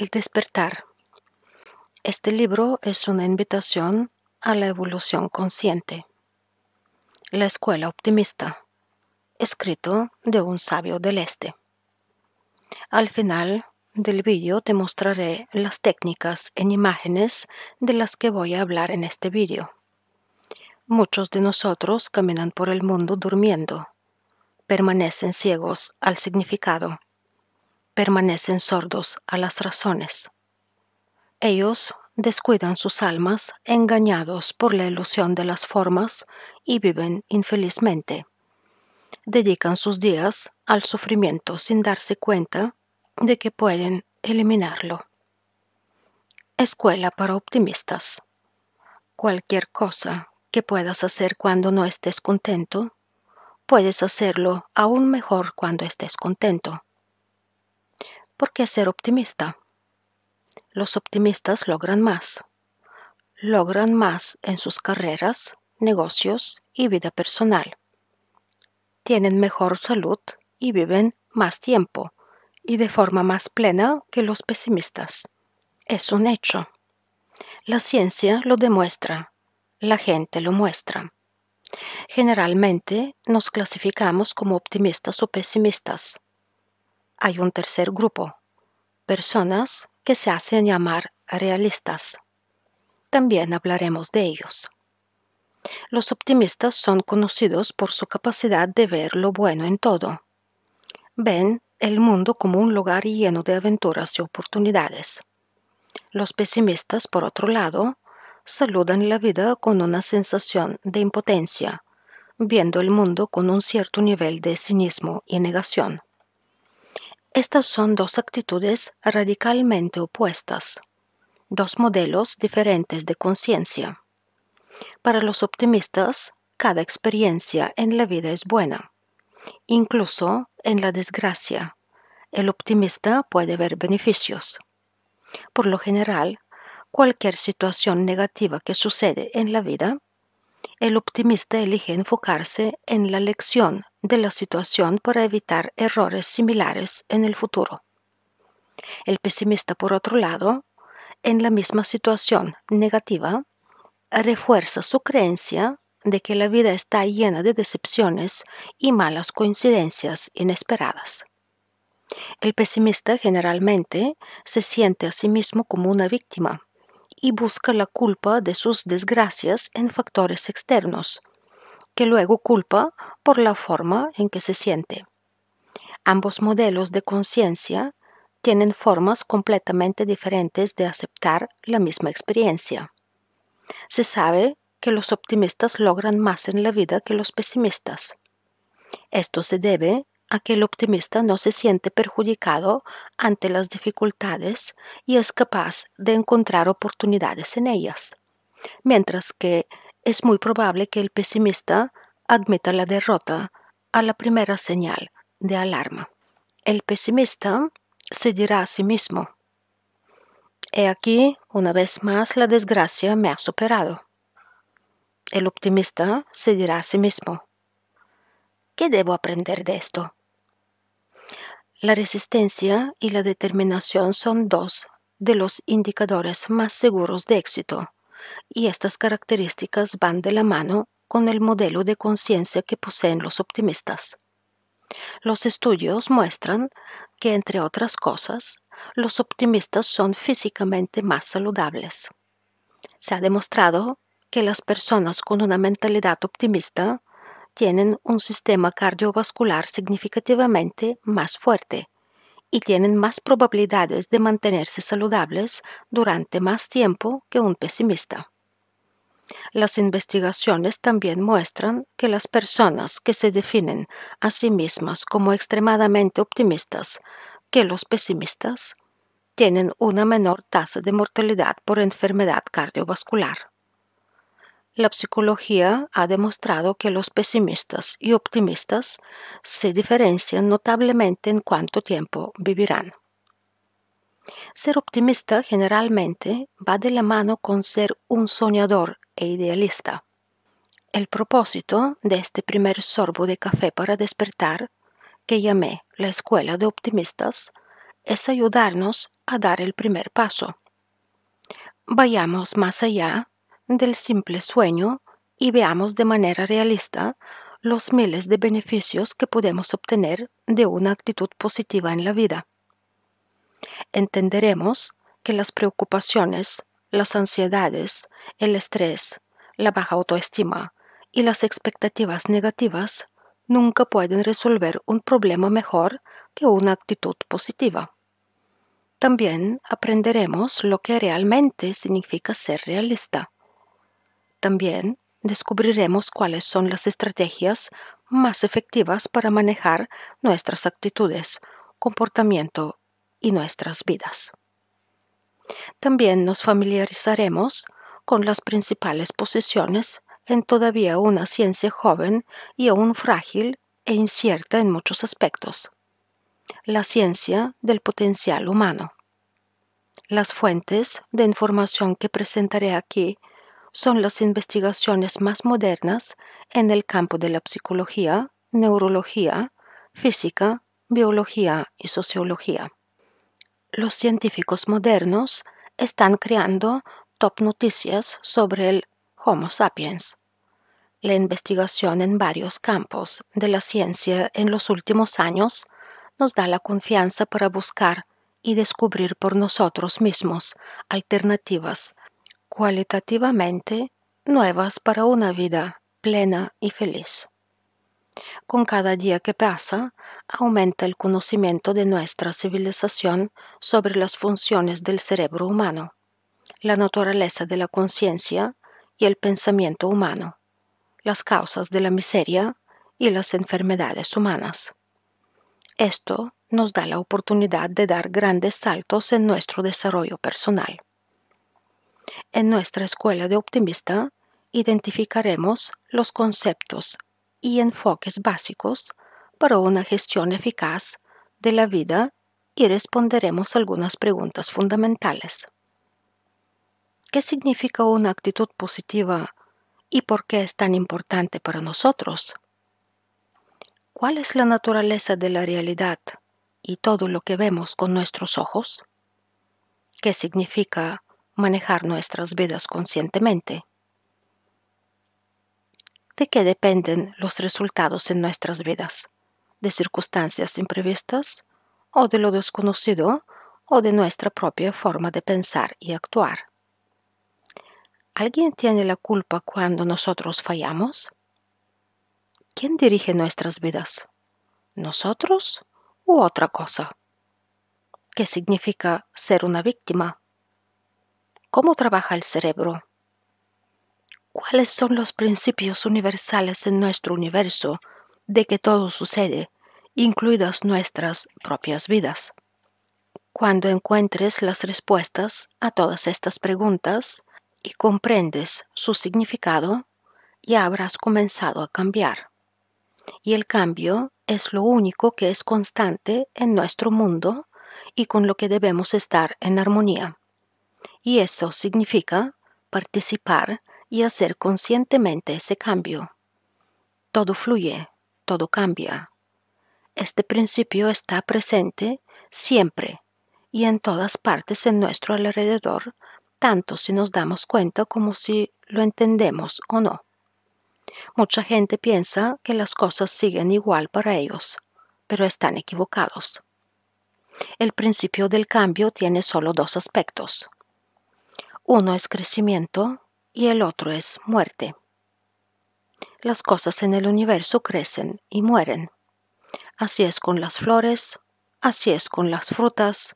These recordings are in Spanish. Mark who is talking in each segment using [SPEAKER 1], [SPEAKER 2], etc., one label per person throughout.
[SPEAKER 1] El despertar. Este libro es una invitación a la evolución consciente. La escuela optimista. Escrito de un sabio del este. Al final del vídeo te mostraré las técnicas en imágenes de las que voy a hablar en este vídeo. Muchos de nosotros caminan por el mundo durmiendo. Permanecen ciegos al significado permanecen sordos a las razones. Ellos descuidan sus almas engañados por la ilusión de las formas y viven infelizmente. Dedican sus días al sufrimiento sin darse cuenta de que pueden eliminarlo. Escuela para optimistas. Cualquier cosa que puedas hacer cuando no estés contento, puedes hacerlo aún mejor cuando estés contento. ¿Por qué ser optimista? Los optimistas logran más. Logran más en sus carreras, negocios y vida personal. Tienen mejor salud y viven más tiempo y de forma más plena que los pesimistas. Es un hecho. La ciencia lo demuestra. La gente lo muestra. Generalmente nos clasificamos como optimistas o pesimistas hay un tercer grupo, personas que se hacen llamar realistas. También hablaremos de ellos. Los optimistas son conocidos por su capacidad de ver lo bueno en todo. Ven el mundo como un lugar lleno de aventuras y oportunidades. Los pesimistas, por otro lado, saludan la vida con una sensación de impotencia, viendo el mundo con un cierto nivel de cinismo y negación. Estas son dos actitudes radicalmente opuestas, dos modelos diferentes de conciencia. Para los optimistas, cada experiencia en la vida es buena, incluso en la desgracia. El optimista puede ver beneficios. Por lo general, cualquier situación negativa que sucede en la vida, el optimista elige enfocarse en la lección de la situación para evitar errores similares en el futuro. El pesimista, por otro lado, en la misma situación negativa, refuerza su creencia de que la vida está llena de decepciones y malas coincidencias inesperadas. El pesimista generalmente se siente a sí mismo como una víctima y busca la culpa de sus desgracias en factores externos, que luego culpa por la forma en que se siente. Ambos modelos de conciencia tienen formas completamente diferentes de aceptar la misma experiencia. Se sabe que los optimistas logran más en la vida que los pesimistas. Esto se debe a que el optimista no se siente perjudicado ante las dificultades y es capaz de encontrar oportunidades en ellas, mientras que es muy probable que el pesimista admita la derrota a la primera señal de alarma. El pesimista se dirá a sí mismo, he aquí, una vez más, la desgracia me ha superado. El optimista se dirá a sí mismo, ¿qué debo aprender de esto? La resistencia y la determinación son dos de los indicadores más seguros de éxito y estas características van de la mano con el modelo de conciencia que poseen los optimistas. Los estudios muestran que, entre otras cosas, los optimistas son físicamente más saludables. Se ha demostrado que las personas con una mentalidad optimista tienen un sistema cardiovascular significativamente más fuerte y tienen más probabilidades de mantenerse saludables durante más tiempo que un pesimista. Las investigaciones también muestran que las personas que se definen a sí mismas como extremadamente optimistas que los pesimistas tienen una menor tasa de mortalidad por enfermedad cardiovascular. La psicología ha demostrado que los pesimistas y optimistas se diferencian notablemente en cuánto tiempo vivirán. Ser optimista generalmente va de la mano con ser un soñador e idealista. El propósito de este primer sorbo de café para despertar, que llamé la escuela de optimistas, es ayudarnos a dar el primer paso. Vayamos más allá del simple sueño y veamos de manera realista los miles de beneficios que podemos obtener de una actitud positiva en la vida. Entenderemos que las preocupaciones, las ansiedades, el estrés, la baja autoestima y las expectativas negativas nunca pueden resolver un problema mejor que una actitud positiva. También aprenderemos lo que realmente significa ser realista. También descubriremos cuáles son las estrategias más efectivas para manejar nuestras actitudes, comportamiento y nuestras vidas. También nos familiarizaremos con las principales posiciones en todavía una ciencia joven y aún frágil e incierta en muchos aspectos. La ciencia del potencial humano. Las fuentes de información que presentaré aquí son las investigaciones más modernas en el campo de la psicología, neurología, física, biología y sociología. Los científicos modernos están creando top noticias sobre el Homo sapiens. La investigación en varios campos de la ciencia en los últimos años nos da la confianza para buscar y descubrir por nosotros mismos alternativas cualitativamente nuevas para una vida plena y feliz. Con cada día que pasa, aumenta el conocimiento de nuestra civilización sobre las funciones del cerebro humano, la naturaleza de la conciencia y el pensamiento humano, las causas de la miseria y las enfermedades humanas. Esto nos da la oportunidad de dar grandes saltos en nuestro desarrollo personal. En nuestra escuela de optimista identificaremos los conceptos y enfoques básicos para una gestión eficaz de la vida y responderemos algunas preguntas fundamentales. ¿Qué significa una actitud positiva y por qué es tan importante para nosotros? ¿Cuál es la naturaleza de la realidad y todo lo que vemos con nuestros ojos? ¿Qué significa manejar nuestras vidas conscientemente. ¿De qué dependen los resultados en nuestras vidas? ¿De circunstancias imprevistas? ¿O de lo desconocido? ¿O de nuestra propia forma de pensar y actuar? ¿Alguien tiene la culpa cuando nosotros fallamos? ¿Quién dirige nuestras vidas? ¿Nosotros u otra cosa? ¿Qué significa ser una víctima? ¿Cómo trabaja el cerebro? ¿Cuáles son los principios universales en nuestro universo de que todo sucede, incluidas nuestras propias vidas? Cuando encuentres las respuestas a todas estas preguntas y comprendes su significado, ya habrás comenzado a cambiar. Y el cambio es lo único que es constante en nuestro mundo y con lo que debemos estar en armonía. Y eso significa participar y hacer conscientemente ese cambio. Todo fluye, todo cambia. Este principio está presente siempre y en todas partes en nuestro alrededor, tanto si nos damos cuenta como si lo entendemos o no. Mucha gente piensa que las cosas siguen igual para ellos, pero están equivocados. El principio del cambio tiene solo dos aspectos, uno es crecimiento y el otro es muerte. Las cosas en el universo crecen y mueren. Así es con las flores, así es con las frutas,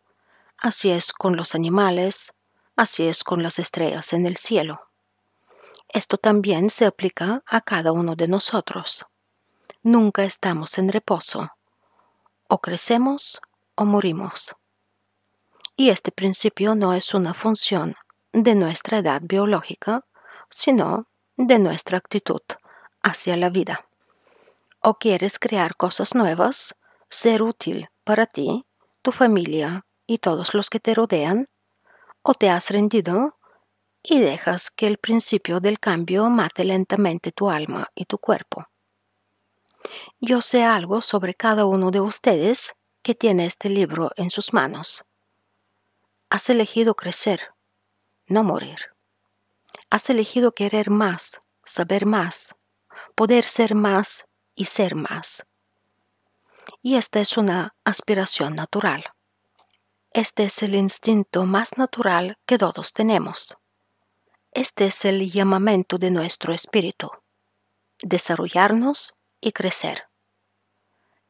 [SPEAKER 1] así es con los animales, así es con las estrellas en el cielo. Esto también se aplica a cada uno de nosotros. Nunca estamos en reposo. O crecemos o morimos. Y este principio no es una función de nuestra edad biológica, sino de nuestra actitud hacia la vida. O quieres crear cosas nuevas, ser útil para ti, tu familia y todos los que te rodean, o te has rendido y dejas que el principio del cambio mate lentamente tu alma y tu cuerpo. Yo sé algo sobre cada uno de ustedes que tiene este libro en sus manos. Has elegido crecer no morir. Has elegido querer más, saber más, poder ser más y ser más. Y esta es una aspiración natural. Este es el instinto más natural que todos tenemos. Este es el llamamiento de nuestro espíritu. Desarrollarnos y crecer.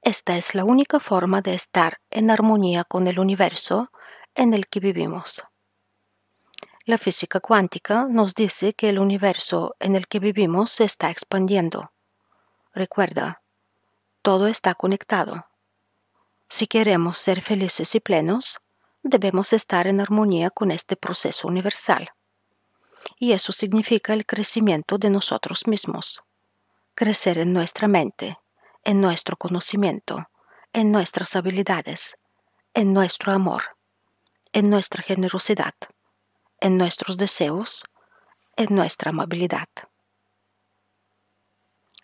[SPEAKER 1] Esta es la única forma de estar en armonía con el universo en el que vivimos. La física cuántica nos dice que el universo en el que vivimos se está expandiendo. Recuerda, todo está conectado. Si queremos ser felices y plenos, debemos estar en armonía con este proceso universal. Y eso significa el crecimiento de nosotros mismos. Crecer en nuestra mente, en nuestro conocimiento, en nuestras habilidades, en nuestro amor, en nuestra generosidad en nuestros deseos, en nuestra amabilidad.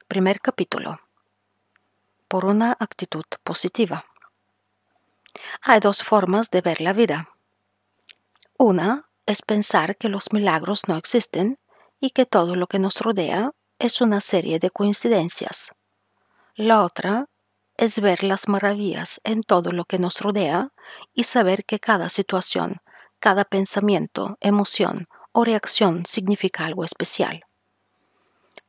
[SPEAKER 1] Primer capítulo. Por una actitud positiva. Hay dos formas de ver la vida. Una es pensar que los milagros no existen y que todo lo que nos rodea es una serie de coincidencias. La otra es ver las maravillas en todo lo que nos rodea y saber que cada situación cada pensamiento, emoción o reacción significa algo especial.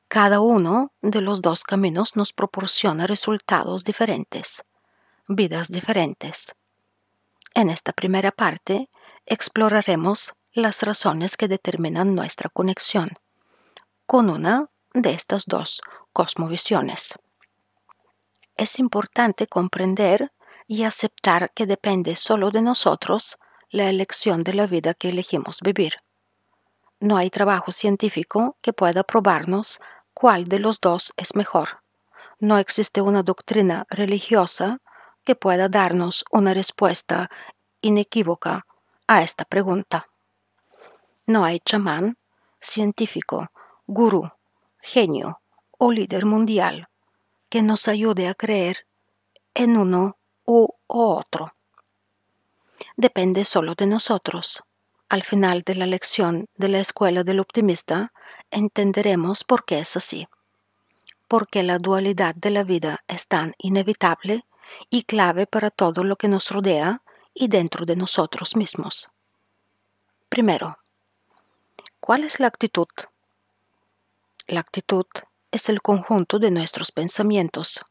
[SPEAKER 1] Cada uno de los dos caminos nos proporciona resultados diferentes, vidas diferentes. En esta primera parte exploraremos las razones que determinan nuestra conexión con una de estas dos cosmovisiones. Es importante comprender y aceptar que depende solo de nosotros la elección de la vida que elegimos vivir. No hay trabajo científico que pueda probarnos cuál de los dos es mejor. No existe una doctrina religiosa que pueda darnos una respuesta inequívoca a esta pregunta. No hay chamán, científico, gurú, genio o líder mundial que nos ayude a creer en uno u otro depende solo de nosotros. Al final de la lección de la escuela del optimista, entenderemos por qué es así. Porque la dualidad de la vida es tan inevitable y clave para todo lo que nos rodea y dentro de nosotros mismos. Primero, ¿cuál es la actitud? La actitud es el conjunto de nuestros pensamientos,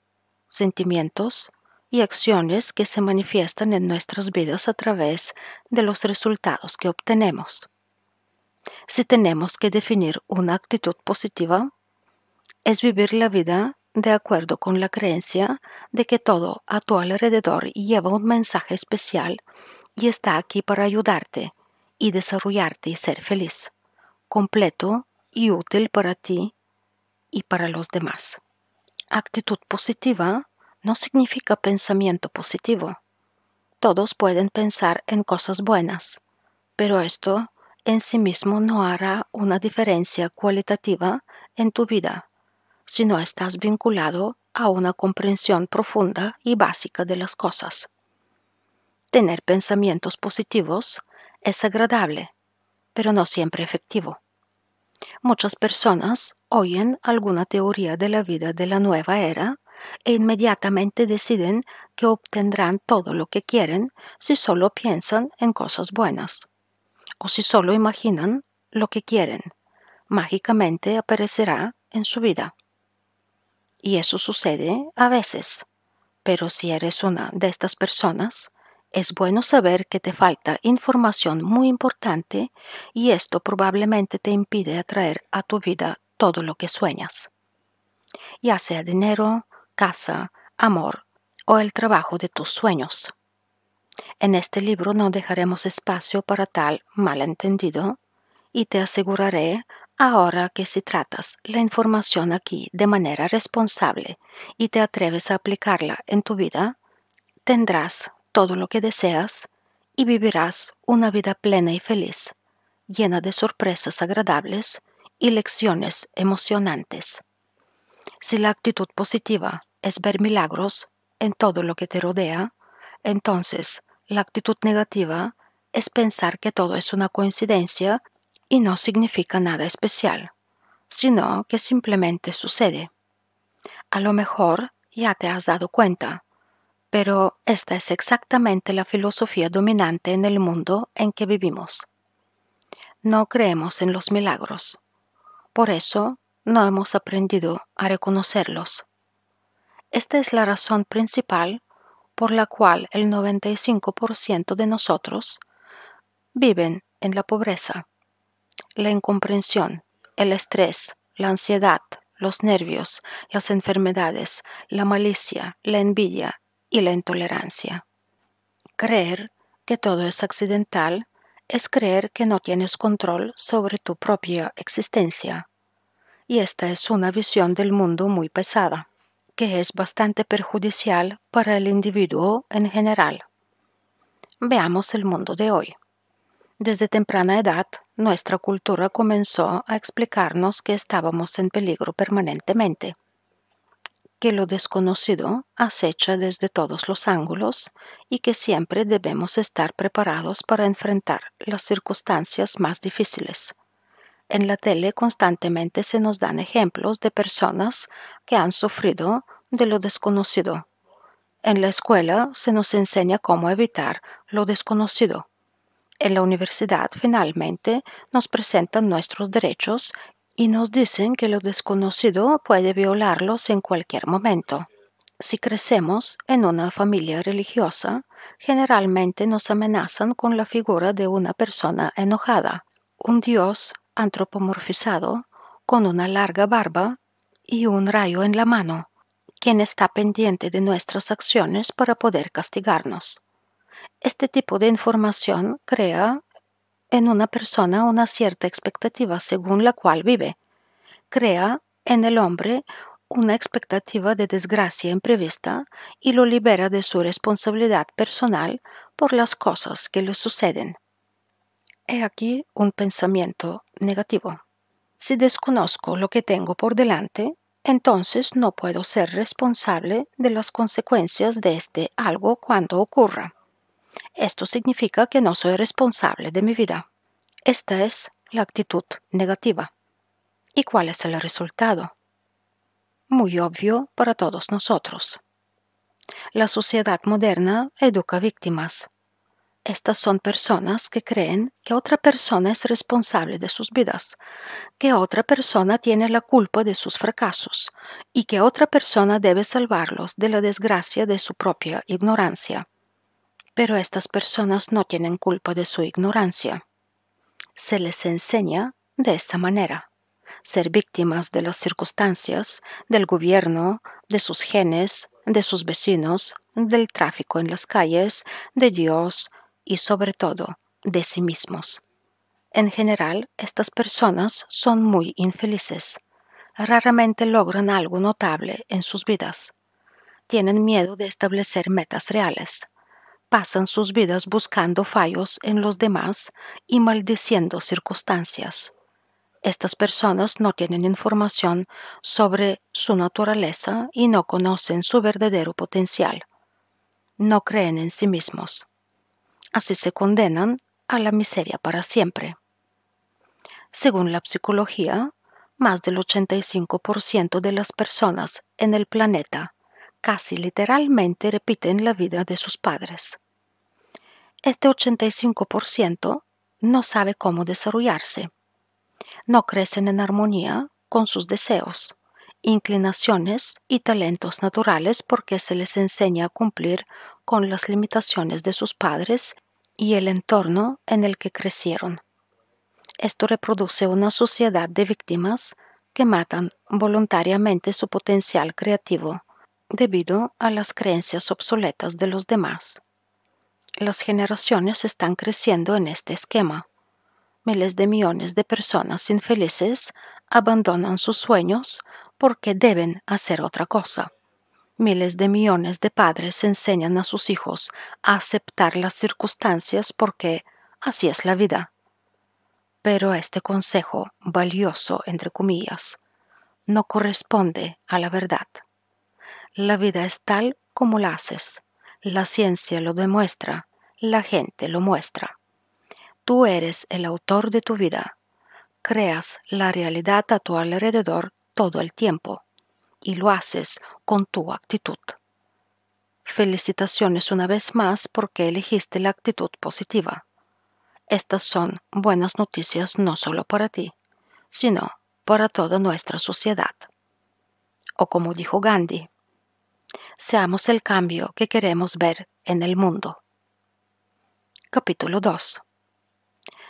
[SPEAKER 1] sentimientos y acciones que se manifiestan en nuestras vidas a través de los resultados que obtenemos. Si tenemos que definir una actitud positiva, es vivir la vida de acuerdo con la creencia de que todo a tu alrededor lleva un mensaje especial y está aquí para ayudarte y desarrollarte y ser feliz, completo y útil para ti y para los demás. Actitud positiva no significa pensamiento positivo. Todos pueden pensar en cosas buenas, pero esto en sí mismo no hará una diferencia cualitativa en tu vida si no estás vinculado a una comprensión profunda y básica de las cosas. Tener pensamientos positivos es agradable, pero no siempre efectivo. Muchas personas oyen alguna teoría de la vida de la nueva era e inmediatamente deciden que obtendrán todo lo que quieren si solo piensan en cosas buenas o si solo imaginan lo que quieren. Mágicamente aparecerá en su vida. Y eso sucede a veces. Pero si eres una de estas personas, es bueno saber que te falta información muy importante y esto probablemente te impide atraer a tu vida todo lo que sueñas. Ya sea dinero, casa, amor o el trabajo de tus sueños. En este libro no dejaremos espacio para tal malentendido y te aseguraré ahora que si tratas la información aquí de manera responsable y te atreves a aplicarla en tu vida, tendrás todo lo que deseas y vivirás una vida plena y feliz, llena de sorpresas agradables y lecciones emocionantes. Si la actitud positiva es ver milagros en todo lo que te rodea, entonces la actitud negativa es pensar que todo es una coincidencia y no significa nada especial, sino que simplemente sucede. A lo mejor ya te has dado cuenta, pero esta es exactamente la filosofía dominante en el mundo en que vivimos. No creemos en los milagros. Por eso no hemos aprendido a reconocerlos. Esta es la razón principal por la cual el 95% de nosotros viven en la pobreza, la incomprensión, el estrés, la ansiedad, los nervios, las enfermedades, la malicia, la envidia y la intolerancia. Creer que todo es accidental es creer que no tienes control sobre tu propia existencia. Y esta es una visión del mundo muy pesada que es bastante perjudicial para el individuo en general. Veamos el mundo de hoy. Desde temprana edad, nuestra cultura comenzó a explicarnos que estábamos en peligro permanentemente, que lo desconocido acecha desde todos los ángulos y que siempre debemos estar preparados para enfrentar las circunstancias más difíciles en la tele constantemente se nos dan ejemplos de personas que han sufrido de lo desconocido. En la escuela se nos enseña cómo evitar lo desconocido. En la universidad finalmente nos presentan nuestros derechos y nos dicen que lo desconocido puede violarlos en cualquier momento. Si crecemos en una familia religiosa, generalmente nos amenazan con la figura de una persona enojada, un Dios antropomorfizado con una larga barba y un rayo en la mano, quien está pendiente de nuestras acciones para poder castigarnos. Este tipo de información crea en una persona una cierta expectativa según la cual vive. Crea en el hombre una expectativa de desgracia imprevista y lo libera de su responsabilidad personal por las cosas que le suceden. He aquí un pensamiento negativo. Si desconozco lo que tengo por delante, entonces no puedo ser responsable de las consecuencias de este algo cuando ocurra. Esto significa que no soy responsable de mi vida. Esta es la actitud negativa. ¿Y cuál es el resultado? Muy obvio para todos nosotros. La sociedad moderna educa víctimas, estas son personas que creen que otra persona es responsable de sus vidas, que otra persona tiene la culpa de sus fracasos y que otra persona debe salvarlos de la desgracia de su propia ignorancia. Pero estas personas no tienen culpa de su ignorancia. Se les enseña de esta manera, ser víctimas de las circunstancias, del gobierno, de sus genes, de sus vecinos, del tráfico en las calles, de Dios, y sobre todo de sí mismos. En general, estas personas son muy infelices. Raramente logran algo notable en sus vidas. Tienen miedo de establecer metas reales. Pasan sus vidas buscando fallos en los demás y maldiciendo circunstancias. Estas personas no tienen información sobre su naturaleza y no conocen su verdadero potencial. No creen en sí mismos. Así se condenan a la miseria para siempre. Según la psicología, más del 85% de las personas en el planeta casi literalmente repiten la vida de sus padres. Este 85% no sabe cómo desarrollarse, no crecen en armonía con sus deseos, inclinaciones y talentos naturales porque se les enseña a cumplir con las limitaciones de sus padres y el entorno en el que crecieron. Esto reproduce una sociedad de víctimas que matan voluntariamente su potencial creativo debido a las creencias obsoletas de los demás. Las generaciones están creciendo en este esquema. Miles de millones de personas infelices abandonan sus sueños porque deben hacer otra cosa. Miles de millones de padres enseñan a sus hijos a aceptar las circunstancias porque así es la vida. Pero este consejo, valioso entre comillas, no corresponde a la verdad. La vida es tal como la haces. La ciencia lo demuestra, la gente lo muestra. Tú eres el autor de tu vida. Creas la realidad a tu alrededor todo el tiempo y lo haces con tu actitud. Felicitaciones una vez más porque elegiste la actitud positiva. Estas son buenas noticias no solo para ti, sino para toda nuestra sociedad. O como dijo Gandhi, seamos el cambio que queremos ver en el mundo. Capítulo 2.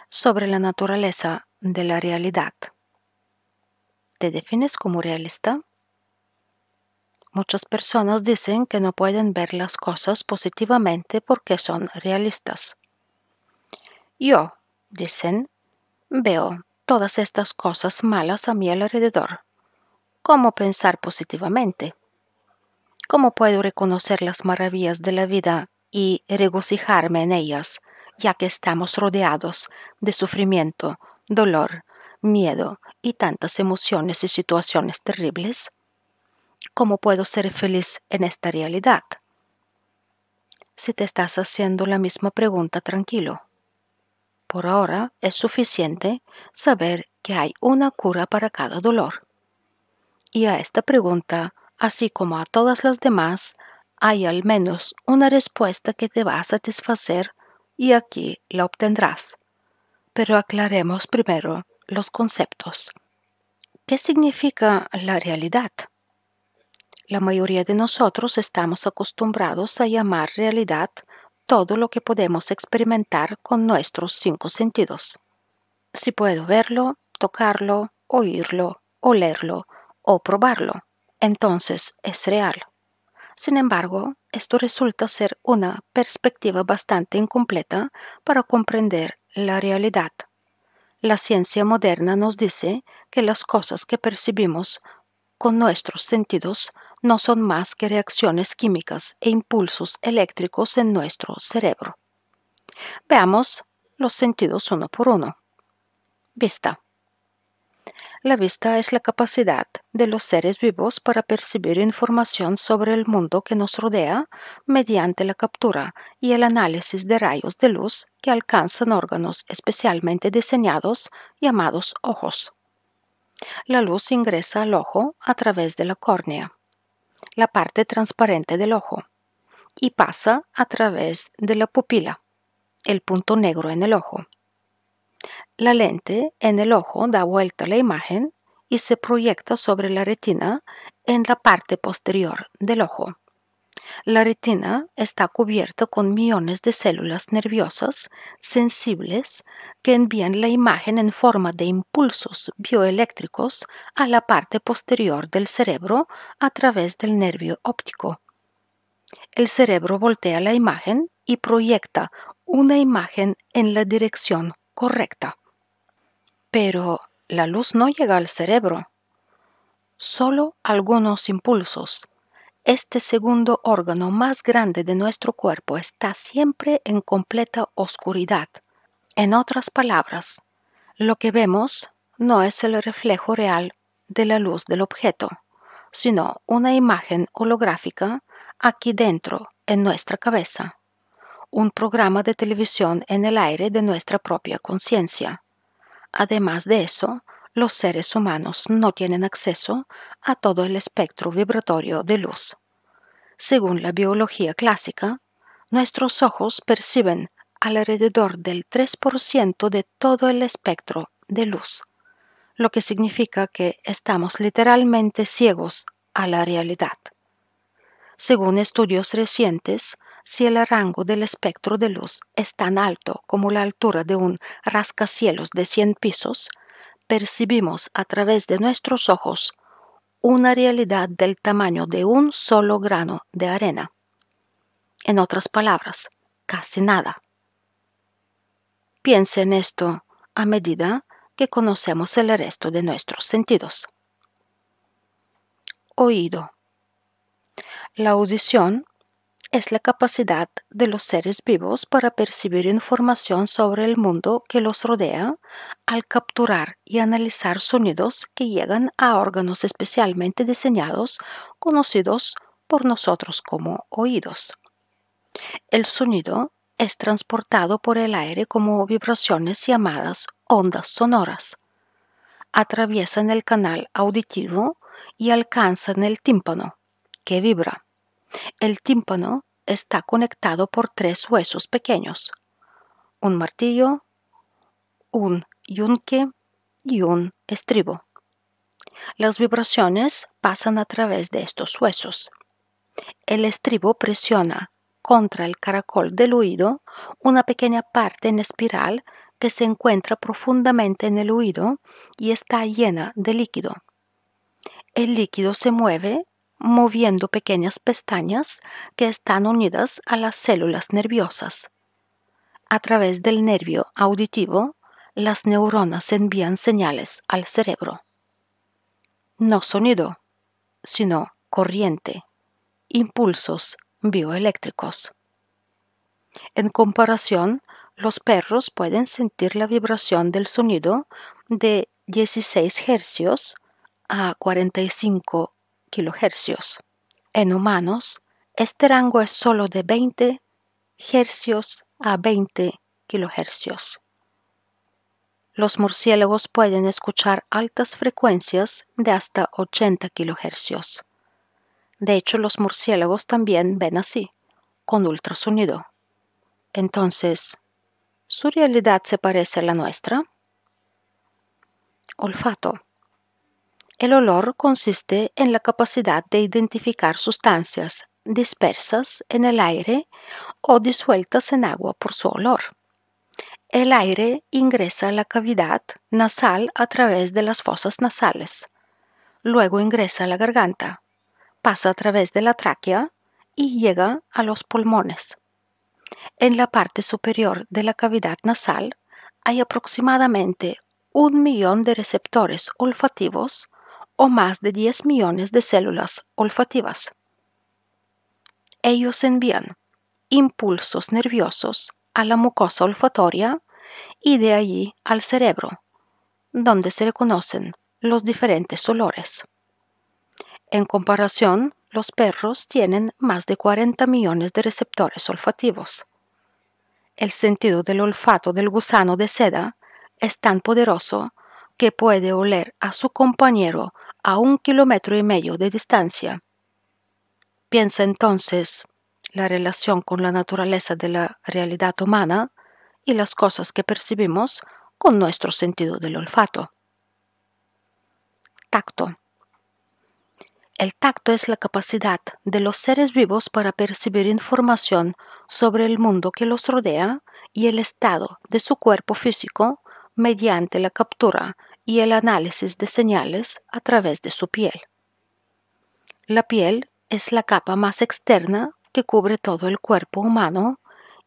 [SPEAKER 1] Sobre la naturaleza de la realidad. ¿Te defines como realista? Muchas personas dicen que no pueden ver las cosas positivamente porque son realistas. Yo, dicen, veo todas estas cosas malas a mi alrededor. ¿Cómo pensar positivamente? ¿Cómo puedo reconocer las maravillas de la vida y regocijarme en ellas, ya que estamos rodeados de sufrimiento, dolor, miedo, y tantas emociones y situaciones terribles? ¿Cómo puedo ser feliz en esta realidad? Si te estás haciendo la misma pregunta, tranquilo. Por ahora es suficiente saber que hay una cura para cada dolor. Y a esta pregunta, así como a todas las demás, hay al menos una respuesta que te va a satisfacer y aquí la obtendrás. Pero aclaremos primero los conceptos. ¿Qué significa la realidad? La mayoría de nosotros estamos acostumbrados a llamar realidad todo lo que podemos experimentar con nuestros cinco sentidos. Si puedo verlo, tocarlo, oírlo, olerlo o probarlo, entonces es real. Sin embargo, esto resulta ser una perspectiva bastante incompleta para comprender la realidad la ciencia moderna nos dice que las cosas que percibimos con nuestros sentidos no son más que reacciones químicas e impulsos eléctricos en nuestro cerebro. Veamos los sentidos uno por uno. Vista. La vista es la capacidad de los seres vivos para percibir información sobre el mundo que nos rodea mediante la captura y el análisis de rayos de luz que alcanzan órganos especialmente diseñados llamados ojos. La luz ingresa al ojo a través de la córnea, la parte transparente del ojo, y pasa a través de la pupila, el punto negro en el ojo la lente en el ojo da vuelta a la imagen y se proyecta sobre la retina en la parte posterior del ojo. La retina está cubierta con millones de células nerviosas sensibles que envían la imagen en forma de impulsos bioeléctricos a la parte posterior del cerebro a través del nervio óptico. El cerebro voltea la imagen y proyecta una imagen en la dirección correcta. Pero la luz no llega al cerebro, solo algunos impulsos. Este segundo órgano más grande de nuestro cuerpo está siempre en completa oscuridad. En otras palabras, lo que vemos no es el reflejo real de la luz del objeto, sino una imagen holográfica aquí dentro, en nuestra cabeza, un programa de televisión en el aire de nuestra propia conciencia. Además de eso, los seres humanos no tienen acceso a todo el espectro vibratorio de luz. Según la biología clásica, nuestros ojos perciben alrededor del 3% de todo el espectro de luz, lo que significa que estamos literalmente ciegos a la realidad. Según estudios recientes, si el rango del espectro de luz es tan alto como la altura de un rascacielos de 100 pisos, percibimos a través de nuestros ojos una realidad del tamaño de un solo grano de arena. En otras palabras, casi nada. Piense en esto a medida que conocemos el resto de nuestros sentidos. Oído. La audición es la capacidad de los seres vivos para percibir información sobre el mundo que los rodea al capturar y analizar sonidos que llegan a órganos especialmente diseñados, conocidos por nosotros como oídos. El sonido es transportado por el aire como vibraciones llamadas ondas sonoras. Atraviesan el canal auditivo y alcanzan el tímpano, que vibra. El tímpano está conectado por tres huesos pequeños, un martillo, un yunque y un estribo. Las vibraciones pasan a través de estos huesos. El estribo presiona contra el caracol del oído una pequeña parte en espiral que se encuentra profundamente en el oído y está llena de líquido. El líquido se mueve moviendo pequeñas pestañas que están unidas a las células nerviosas. A través del nervio auditivo, las neuronas envían señales al cerebro. No sonido, sino corriente, impulsos bioeléctricos. En comparación, los perros pueden sentir la vibración del sonido de 16 Hz a 45 en humanos, este rango es solo de 20 Hz a 20 kHz. Los murciélagos pueden escuchar altas frecuencias de hasta 80 kHz. De hecho, los murciélagos también ven así, con ultrasonido. Entonces, ¿su realidad se parece a la nuestra? Olfato. El olor consiste en la capacidad de identificar sustancias dispersas en el aire o disueltas en agua por su olor. El aire ingresa a la cavidad nasal a través de las fosas nasales, luego ingresa a la garganta, pasa a través de la tráquea y llega a los pulmones. En la parte superior de la cavidad nasal hay aproximadamente un millón de receptores olfativos o más de 10 millones de células olfativas. Ellos envían impulsos nerviosos a la mucosa olfatoria y de allí al cerebro, donde se reconocen los diferentes olores. En comparación, los perros tienen más de 40 millones de receptores olfativos. El sentido del olfato del gusano de seda es tan poderoso que puede oler a su compañero a un kilómetro y medio de distancia. Piensa entonces la relación con la naturaleza de la realidad humana y las cosas que percibimos con nuestro sentido del olfato. Tacto. El tacto es la capacidad de los seres vivos para percibir información sobre el mundo que los rodea y el estado de su cuerpo físico mediante la captura y el análisis de señales a través de su piel. La piel es la capa más externa que cubre todo el cuerpo humano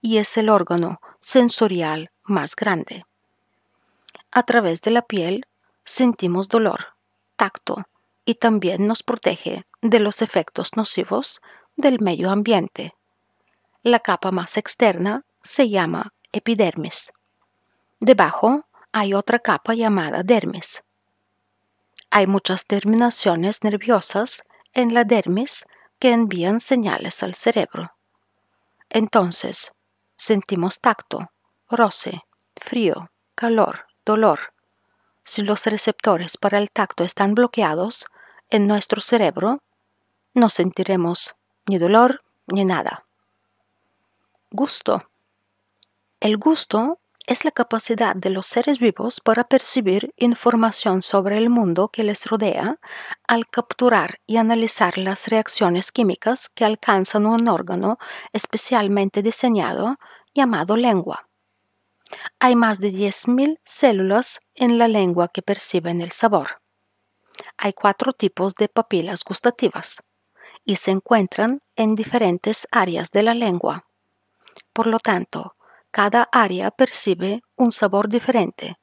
[SPEAKER 1] y es el órgano sensorial más grande. A través de la piel sentimos dolor, tacto y también nos protege de los efectos nocivos del medio ambiente. La capa más externa se llama epidermis. Debajo hay otra capa llamada dermis. Hay muchas terminaciones nerviosas en la dermis que envían señales al cerebro. Entonces, sentimos tacto, roce, frío, calor, dolor. Si los receptores para el tacto están bloqueados en nuestro cerebro, no sentiremos ni dolor ni nada. Gusto. El gusto es la capacidad de los seres vivos para percibir información sobre el mundo que les rodea al capturar y analizar las reacciones químicas que alcanzan un órgano especialmente diseñado llamado lengua. Hay más de 10.000 células en la lengua que perciben el sabor. Hay cuatro tipos de papilas gustativas y se encuentran en diferentes áreas de la lengua. Por lo tanto, cada área percibe un sabor diferente,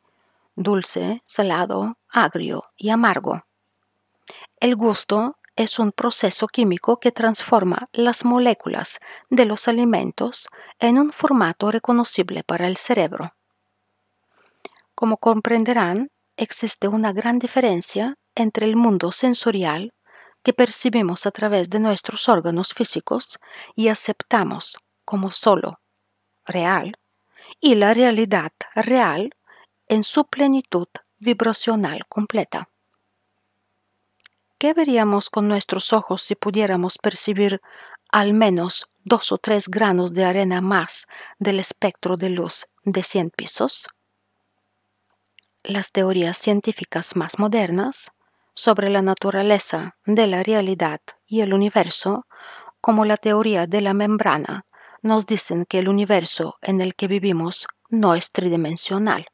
[SPEAKER 1] dulce, salado, agrio y amargo. El gusto es un proceso químico que transforma las moléculas de los alimentos en un formato reconocible para el cerebro. Como comprenderán, existe una gran diferencia entre el mundo sensorial que percibimos a través de nuestros órganos físicos y aceptamos como solo, real, y la realidad real en su plenitud vibracional completa. ¿Qué veríamos con nuestros ojos si pudiéramos percibir al menos dos o tres granos de arena más del espectro de luz de 100 pisos? Las teorías científicas más modernas sobre la naturaleza de la realidad y el universo, como la teoría de la membrana nos dicen que el universo en el que vivimos no es tridimensional.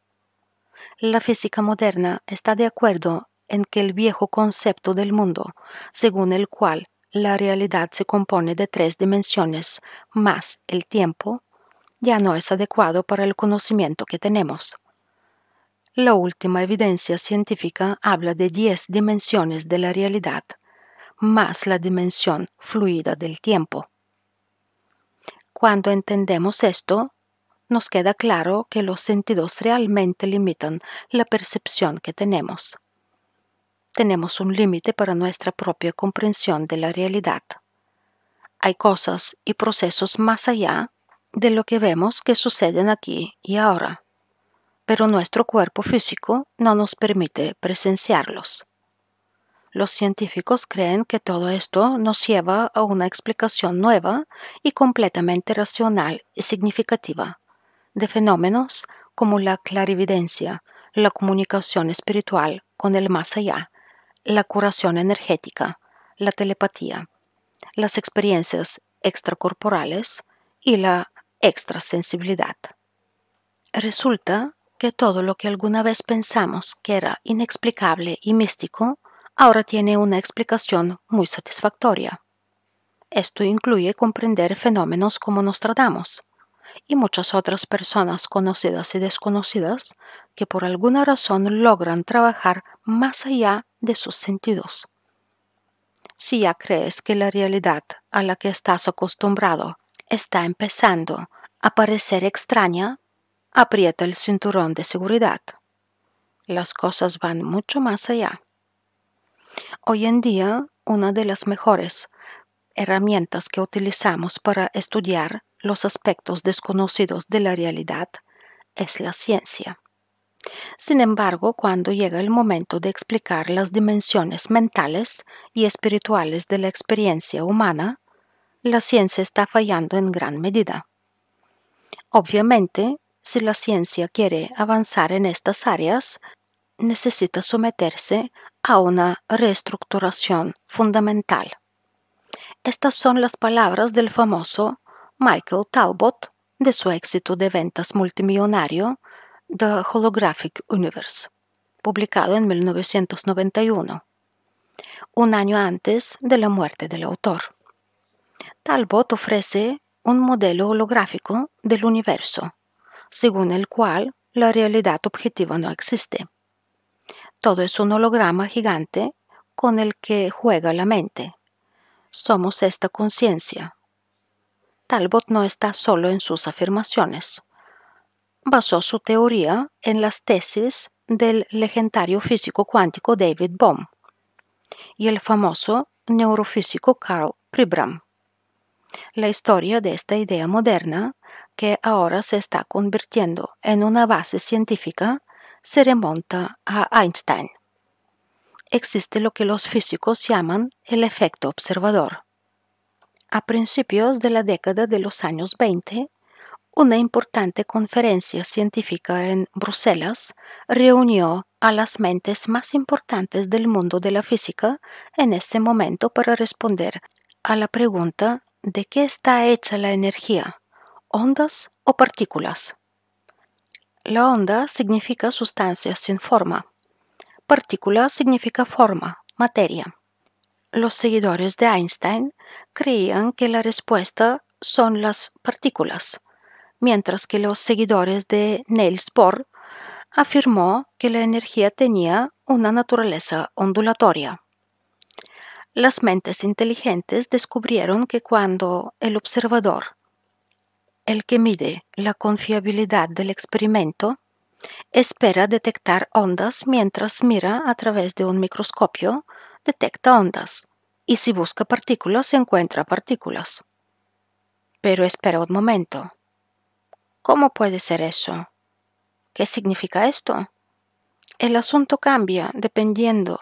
[SPEAKER 1] La física moderna está de acuerdo en que el viejo concepto del mundo, según el cual la realidad se compone de tres dimensiones más el tiempo, ya no es adecuado para el conocimiento que tenemos. La última evidencia científica habla de diez dimensiones de la realidad, más la dimensión fluida del tiempo. Cuando entendemos esto, nos queda claro que los sentidos realmente limitan la percepción que tenemos. Tenemos un límite para nuestra propia comprensión de la realidad. Hay cosas y procesos más allá de lo que vemos que suceden aquí y ahora, pero nuestro cuerpo físico no nos permite presenciarlos. Los científicos creen que todo esto nos lleva a una explicación nueva y completamente racional y significativa de fenómenos como la clarividencia, la comunicación espiritual con el más allá, la curación energética, la telepatía, las experiencias extracorporales y la extrasensibilidad. Resulta que todo lo que alguna vez pensamos que era inexplicable y místico ahora tiene una explicación muy satisfactoria. Esto incluye comprender fenómenos como Nostradamus y muchas otras personas conocidas y desconocidas que por alguna razón logran trabajar más allá de sus sentidos. Si ya crees que la realidad a la que estás acostumbrado está empezando a parecer extraña, aprieta el cinturón de seguridad. Las cosas van mucho más allá. Hoy en día, una de las mejores herramientas que utilizamos para estudiar los aspectos desconocidos de la realidad es la ciencia. Sin embargo, cuando llega el momento de explicar las dimensiones mentales y espirituales de la experiencia humana, la ciencia está fallando en gran medida. Obviamente, si la ciencia quiere avanzar en estas áreas, necesita someterse a una reestructuración fundamental. Estas son las palabras del famoso Michael Talbot de su éxito de ventas multimillonario The Holographic Universe, publicado en 1991, un año antes de la muerte del autor. Talbot ofrece un modelo holográfico del universo, según el cual la realidad objetiva no existe. Todo es un holograma gigante con el que juega la mente. Somos esta conciencia. Talbot no está solo en sus afirmaciones. Basó su teoría en las tesis del legendario físico cuántico David Bohm y el famoso neurofísico Carl Pribram. La historia de esta idea moderna, que ahora se está convirtiendo en una base científica, se remonta a Einstein. Existe lo que los físicos llaman el efecto observador. A principios de la década de los años 20, una importante conferencia científica en Bruselas reunió a las mentes más importantes del mundo de la física en ese momento para responder a la pregunta ¿de qué está hecha la energía? ¿Ondas o partículas? La onda significa sustancia sin forma. Partícula significa forma, materia. Los seguidores de Einstein creían que la respuesta son las partículas, mientras que los seguidores de Niels Bohr afirmó que la energía tenía una naturaleza ondulatoria. Las mentes inteligentes descubrieron que cuando el observador el que mide la confiabilidad del experimento, espera detectar ondas mientras mira a través de un microscopio, detecta ondas y si busca partículas encuentra partículas. Pero espera un momento. ¿Cómo puede ser eso? ¿Qué significa esto? El asunto cambia dependiendo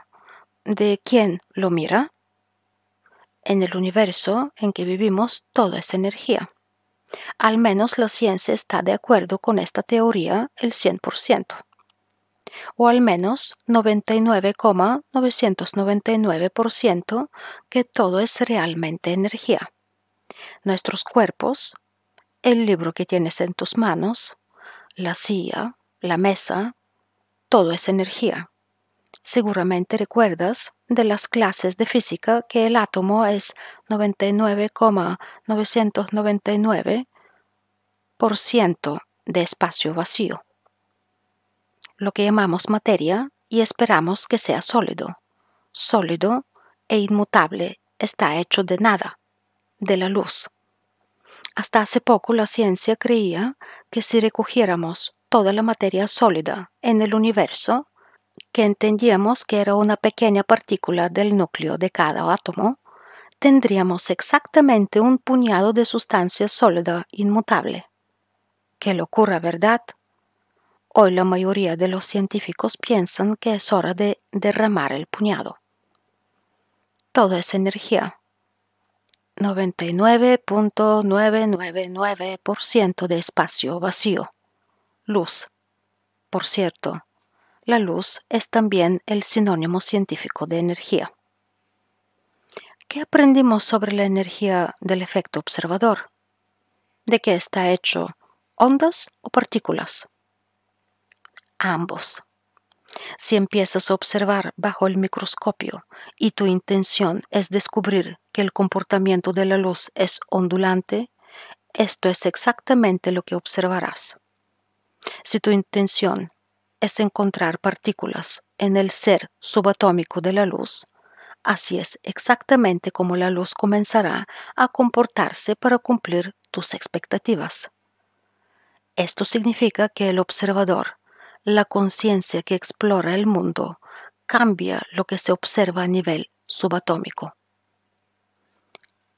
[SPEAKER 1] de quién lo mira. En el universo en que vivimos toda es energía. Al menos la ciencia está de acuerdo con esta teoría el 100%, o al menos 99,999% que todo es realmente energía. Nuestros cuerpos, el libro que tienes en tus manos, la silla, la mesa, todo es energía. Seguramente recuerdas de las clases de física que el átomo es 99,999% de espacio vacío, lo que llamamos materia y esperamos que sea sólido. Sólido e inmutable está hecho de nada, de la luz. Hasta hace poco la ciencia creía que si recogiéramos toda la materia sólida en el universo, que entendíamos que era una pequeña partícula del núcleo de cada átomo, tendríamos exactamente un puñado de sustancia sólida inmutable. Qué locura, ¿verdad? Hoy la mayoría de los científicos piensan que es hora de derramar el puñado. Todo es energía. 99.999% de espacio vacío. Luz. Por cierto, la luz es también el sinónimo científico de energía. ¿Qué aprendimos sobre la energía del efecto observador? ¿De qué está hecho? ¿Ondas o partículas? Ambos. Si empiezas a observar bajo el microscopio y tu intención es descubrir que el comportamiento de la luz es ondulante, esto es exactamente lo que observarás. Si tu intención es encontrar partículas en el ser subatómico de la luz. Así es exactamente como la luz comenzará a comportarse para cumplir tus expectativas. Esto significa que el observador, la conciencia que explora el mundo, cambia lo que se observa a nivel subatómico.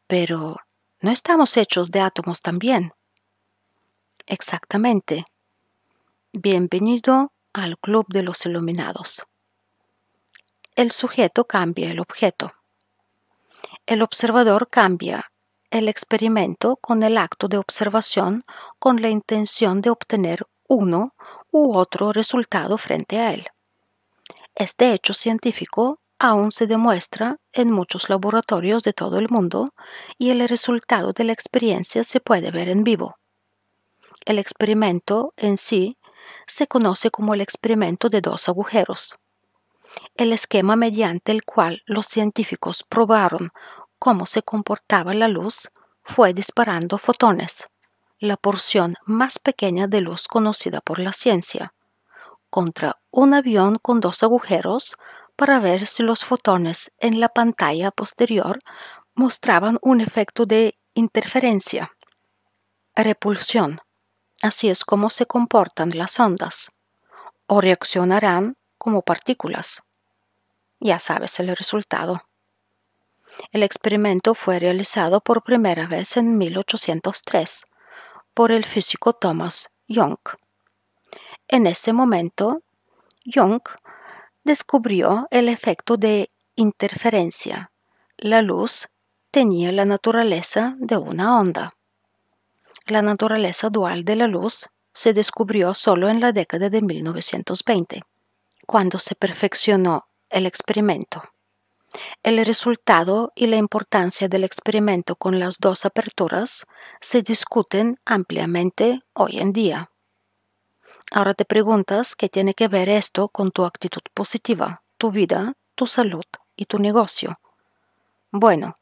[SPEAKER 1] Pero, ¿no estamos hechos de átomos también? Exactamente. Bienvenido al Club de los Iluminados. El sujeto cambia el objeto. El observador cambia el experimento con el acto de observación con la intención de obtener uno u otro resultado frente a él. Este hecho científico aún se demuestra en muchos laboratorios de todo el mundo y el resultado de la experiencia se puede ver en vivo. El experimento en sí se conoce como el experimento de dos agujeros, el esquema mediante el cual los científicos probaron cómo se comportaba la luz fue disparando fotones, la porción más pequeña de luz conocida por la ciencia, contra un avión con dos agujeros para ver si los fotones en la pantalla posterior mostraban un efecto de interferencia, repulsión, Así es como se comportan las ondas, o reaccionarán como partículas. Ya sabes el resultado. El experimento fue realizado por primera vez en 1803 por el físico Thomas Young. En ese momento, Young descubrió el efecto de interferencia. La luz tenía la naturaleza de una onda. La naturaleza dual de la luz se descubrió solo en la década de 1920, cuando se perfeccionó el experimento. El resultado y la importancia del experimento con las dos aperturas se discuten ampliamente hoy en día. Ahora te preguntas qué tiene que ver esto con tu actitud positiva, tu vida, tu salud y tu negocio. Bueno,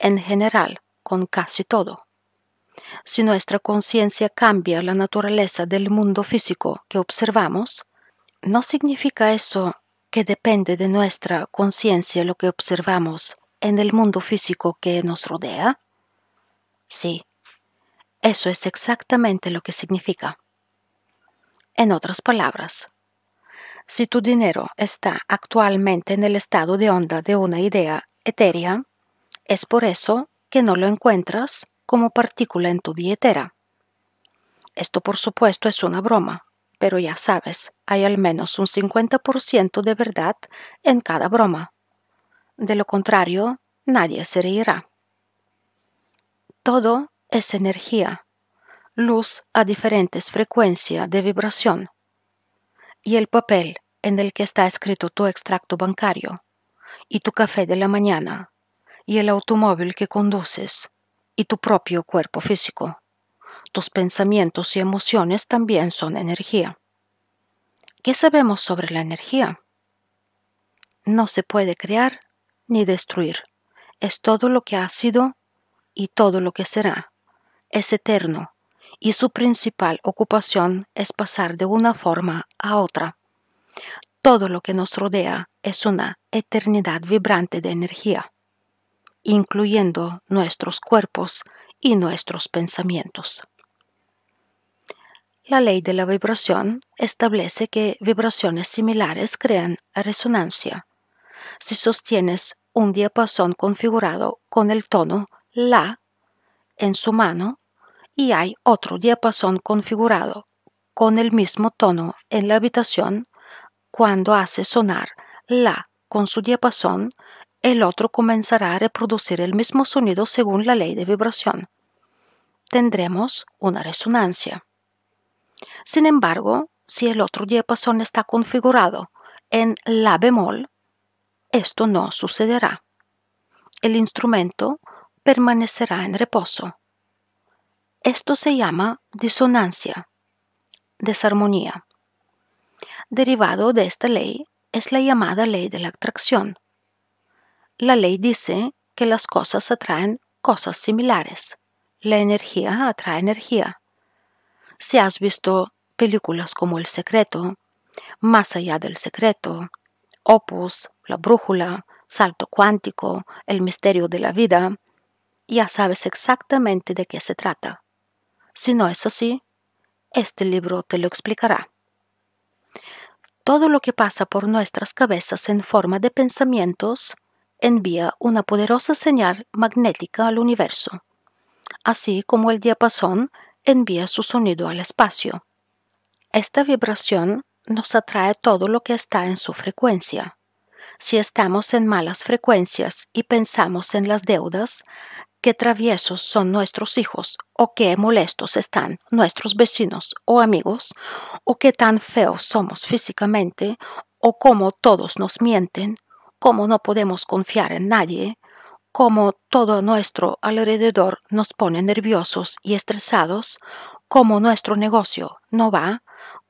[SPEAKER 1] en general, con casi todo. Si nuestra conciencia cambia la naturaleza del mundo físico que observamos, no significa eso que depende de nuestra conciencia lo que observamos en el mundo físico que nos rodea? Sí, eso es exactamente lo que significa. En otras palabras, si tu dinero está actualmente en el estado de onda de una idea etérea, es por eso que no lo encuentras como partícula en tu billetera. Esto por supuesto es una broma, pero ya sabes, hay al menos un 50% de verdad en cada broma. De lo contrario, nadie se reirá. Todo es energía, luz a diferentes frecuencias de vibración. Y el papel en el que está escrito tu extracto bancario, y tu café de la mañana, y el automóvil que conduces, y tu propio cuerpo físico. Tus pensamientos y emociones también son energía. ¿Qué sabemos sobre la energía? No se puede crear ni destruir. Es todo lo que ha sido y todo lo que será. Es eterno y su principal ocupación es pasar de una forma a otra. Todo lo que nos rodea es una eternidad vibrante de energía incluyendo nuestros cuerpos y nuestros pensamientos. La ley de la vibración establece que vibraciones similares crean resonancia. Si sostienes un diapasón configurado con el tono La en su mano y hay otro diapasón configurado con el mismo tono en la habitación, cuando hace sonar La con su diapasón, el otro comenzará a reproducir el mismo sonido según la ley de vibración. Tendremos una resonancia. Sin embargo, si el otro diapasón está configurado en la bemol, esto no sucederá. El instrumento permanecerá en reposo. Esto se llama disonancia, desarmonía. Derivado de esta ley es la llamada ley de la atracción la ley dice que las cosas atraen cosas similares. La energía atrae energía. Si has visto películas como El Secreto, Más allá del Secreto, Opus, La Brújula, Salto Cuántico, El Misterio de la Vida, ya sabes exactamente de qué se trata. Si no es así, este libro te lo explicará. Todo lo que pasa por nuestras cabezas en forma de pensamientos envía una poderosa señal magnética al universo, así como el diapasón envía su sonido al espacio. Esta vibración nos atrae todo lo que está en su frecuencia. Si estamos en malas frecuencias y pensamos en las deudas, qué traviesos son nuestros hijos, o qué molestos están nuestros vecinos o amigos, o qué tan feos somos físicamente, o cómo todos nos mienten, cómo no podemos confiar en nadie, cómo todo nuestro alrededor nos pone nerviosos y estresados, cómo nuestro negocio no va,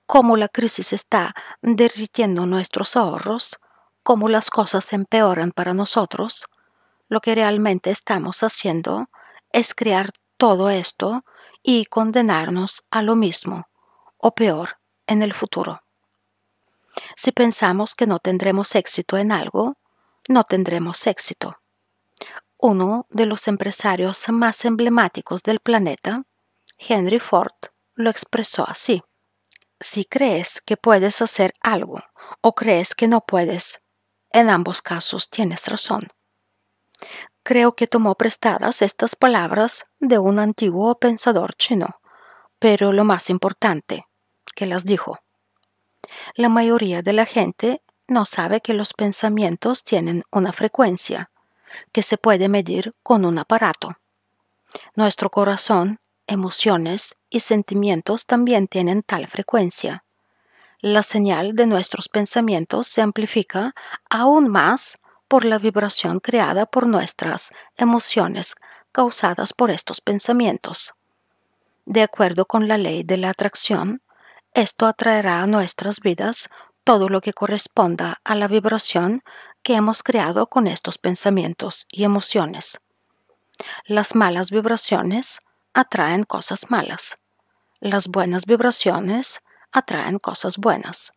[SPEAKER 1] cómo la crisis está derritiendo nuestros ahorros, cómo las cosas empeoran para nosotros, lo que realmente estamos haciendo es crear todo esto y condenarnos a lo mismo, o peor, en el futuro. Si pensamos que no tendremos éxito en algo, no tendremos éxito. Uno de los empresarios más emblemáticos del planeta, Henry Ford, lo expresó así. Si crees que puedes hacer algo o crees que no puedes, en ambos casos tienes razón. Creo que tomó prestadas estas palabras de un antiguo pensador chino, pero lo más importante, que las dijo. La mayoría de la gente no sabe que los pensamientos tienen una frecuencia que se puede medir con un aparato. Nuestro corazón, emociones y sentimientos también tienen tal frecuencia. La señal de nuestros pensamientos se amplifica aún más por la vibración creada por nuestras emociones causadas por estos pensamientos. De acuerdo con la ley de la atracción, esto atraerá a nuestras vidas todo lo que corresponda a la vibración que hemos creado con estos pensamientos y emociones. Las malas vibraciones atraen cosas malas. Las buenas vibraciones atraen cosas buenas.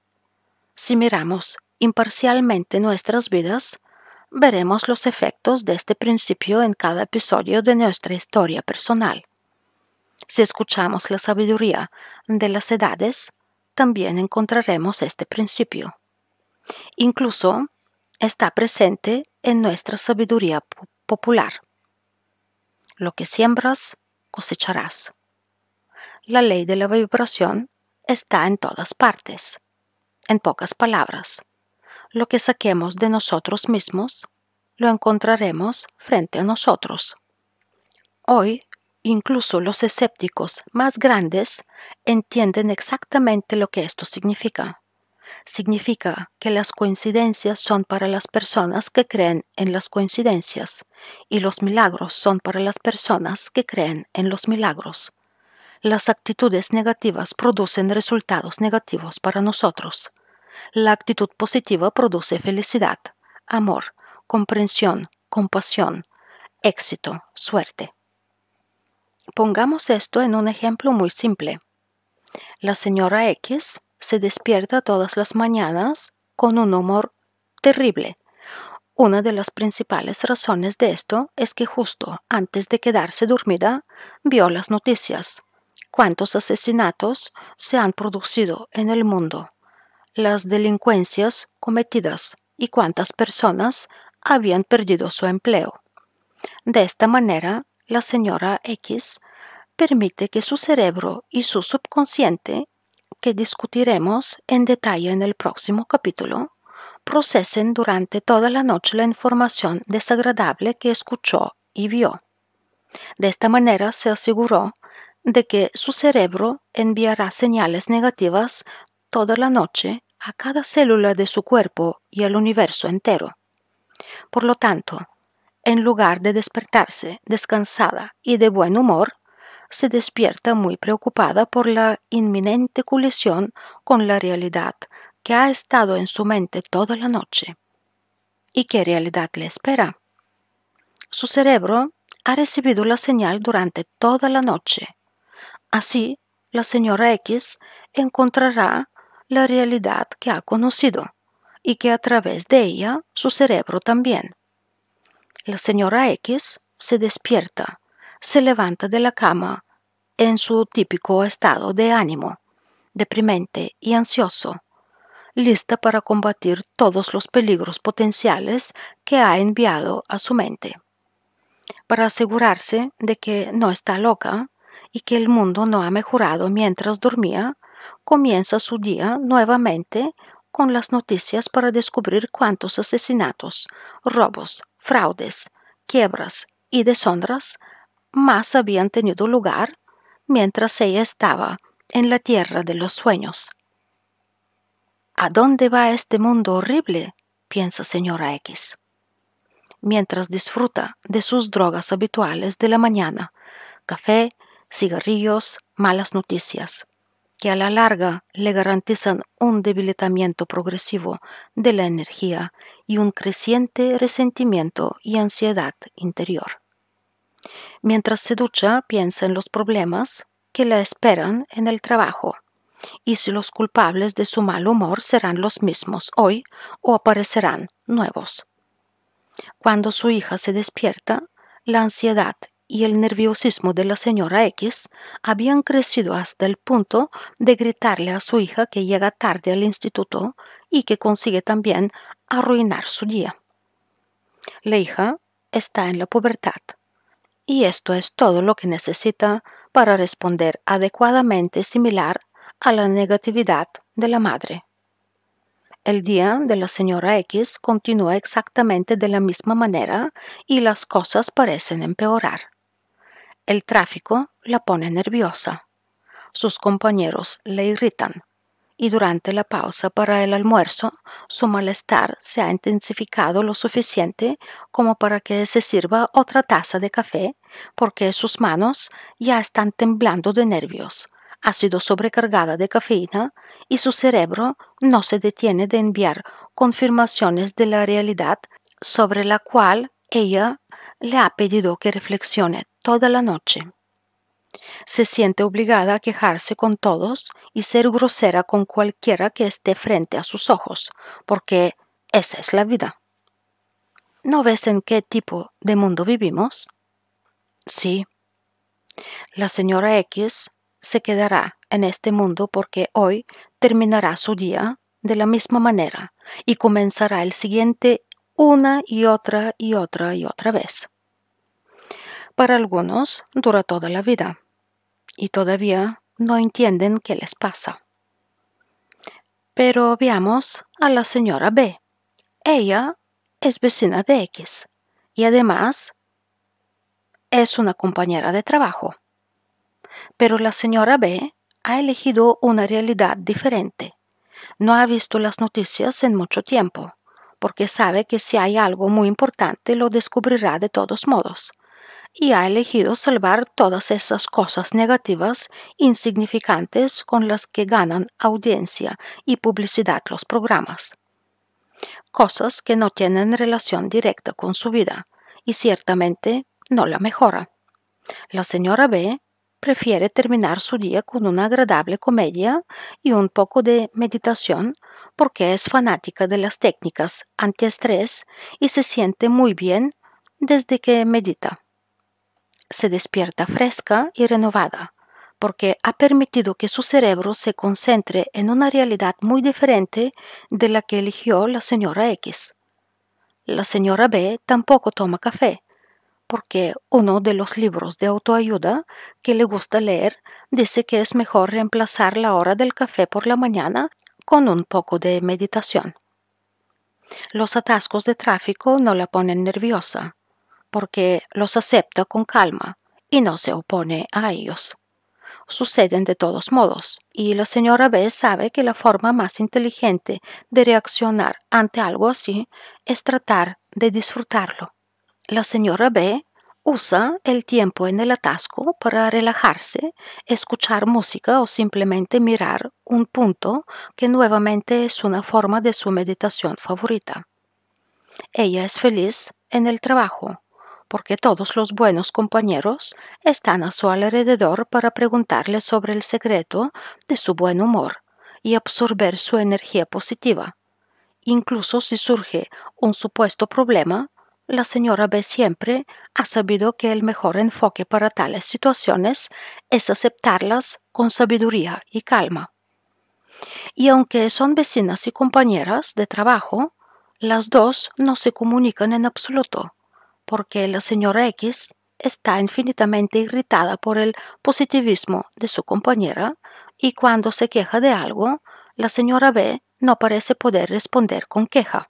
[SPEAKER 1] Si miramos imparcialmente nuestras vidas, veremos los efectos de este principio en cada episodio de nuestra historia personal. Si escuchamos la sabiduría de las edades, también encontraremos este principio. Incluso está presente en nuestra sabiduría popular. Lo que siembras, cosecharás. La ley de la vibración está en todas partes. En pocas palabras, lo que saquemos de nosotros mismos, lo encontraremos frente a nosotros. Hoy Incluso los escépticos más grandes entienden exactamente lo que esto significa. Significa que las coincidencias son para las personas que creen en las coincidencias y los milagros son para las personas que creen en los milagros. Las actitudes negativas producen resultados negativos para nosotros. La actitud positiva produce felicidad, amor, comprensión, compasión, éxito, suerte. Pongamos esto en un ejemplo muy simple. La señora X se despierta todas las mañanas con un humor terrible. Una de las principales razones de esto es que justo antes de quedarse dormida vio las noticias. Cuántos asesinatos se han producido en el mundo, las delincuencias cometidas y cuántas personas habían perdido su empleo. De esta manera, la señora X permite que su cerebro y su subconsciente, que discutiremos en detalle en el próximo capítulo, procesen durante toda la noche la información desagradable que escuchó y vio. De esta manera se aseguró de que su cerebro enviará señales negativas toda la noche a cada célula de su cuerpo y al universo entero. Por lo tanto, en lugar de despertarse descansada y de buen humor, se despierta muy preocupada por la inminente colisión con la realidad que ha estado en su mente toda la noche. ¿Y qué realidad le espera? Su cerebro ha recibido la señal durante toda la noche. Así, la señora X encontrará la realidad que ha conocido y que a través de ella su cerebro también la señora X se despierta, se levanta de la cama en su típico estado de ánimo, deprimente y ansioso, lista para combatir todos los peligros potenciales que ha enviado a su mente. Para asegurarse de que no está loca y que el mundo no ha mejorado mientras dormía, comienza su día nuevamente con las noticias para descubrir cuántos asesinatos, robos, fraudes, quiebras y deshonras más habían tenido lugar mientras ella estaba en la tierra de los sueños. ¿A dónde va este mundo horrible? piensa señora X. Mientras disfruta de sus drogas habituales de la mañana, café, cigarrillos, malas noticias que a la larga le garantizan un debilitamiento progresivo de la energía y un creciente resentimiento y ansiedad interior. Mientras se ducha, piensa en los problemas que la esperan en el trabajo y si los culpables de su mal humor serán los mismos hoy o aparecerán nuevos. Cuando su hija se despierta, la ansiedad y el nerviosismo de la señora X habían crecido hasta el punto de gritarle a su hija que llega tarde al instituto y que consigue también arruinar su día. La hija está en la pubertad y esto es todo lo que necesita para responder adecuadamente similar a la negatividad de la madre. El día de la señora X continúa exactamente de la misma manera y las cosas parecen empeorar. El tráfico la pone nerviosa. Sus compañeros la irritan. Y durante la pausa para el almuerzo, su malestar se ha intensificado lo suficiente como para que se sirva otra taza de café, porque sus manos ya están temblando de nervios ha sido sobrecargada de cafeína y su cerebro no se detiene de enviar confirmaciones de la realidad sobre la cual ella le ha pedido que reflexione toda la noche. Se siente obligada a quejarse con todos y ser grosera con cualquiera que esté frente a sus ojos, porque esa es la vida. ¿No ves en qué tipo de mundo vivimos? Sí. La señora X se quedará en este mundo porque hoy terminará su día de la misma manera y comenzará el siguiente una y otra y otra y otra vez. Para algunos dura toda la vida y todavía no entienden qué les pasa. Pero veamos a la señora B. Ella es vecina de X y además es una compañera de trabajo. Pero la señora B ha elegido una realidad diferente. No ha visto las noticias en mucho tiempo, porque sabe que si hay algo muy importante lo descubrirá de todos modos y ha elegido salvar todas esas cosas negativas, insignificantes con las que ganan audiencia y publicidad los programas. Cosas que no tienen relación directa con su vida y ciertamente no la mejora. La señora B prefiere terminar su día con una agradable comedia y un poco de meditación porque es fanática de las técnicas antiestrés y se siente muy bien desde que medita se despierta fresca y renovada, porque ha permitido que su cerebro se concentre en una realidad muy diferente de la que eligió la señora X. La señora B tampoco toma café, porque uno de los libros de autoayuda que le gusta leer dice que es mejor reemplazar la hora del café por la mañana con un poco de meditación. Los atascos de tráfico no la ponen nerviosa, porque los acepta con calma y no se opone a ellos. Suceden de todos modos, y la señora B sabe que la forma más inteligente de reaccionar ante algo así es tratar de disfrutarlo. La señora B usa el tiempo en el atasco para relajarse, escuchar música o simplemente mirar un punto que nuevamente es una forma de su meditación favorita. Ella es feliz en el trabajo, porque todos los buenos compañeros están a su alrededor para preguntarle sobre el secreto de su buen humor y absorber su energía positiva. Incluso si surge un supuesto problema, la señora B siempre ha sabido que el mejor enfoque para tales situaciones es aceptarlas con sabiduría y calma. Y aunque son vecinas y compañeras de trabajo, las dos no se comunican en absoluto porque la señora X está infinitamente irritada por el positivismo de su compañera y cuando se queja de algo, la señora B no parece poder responder con queja.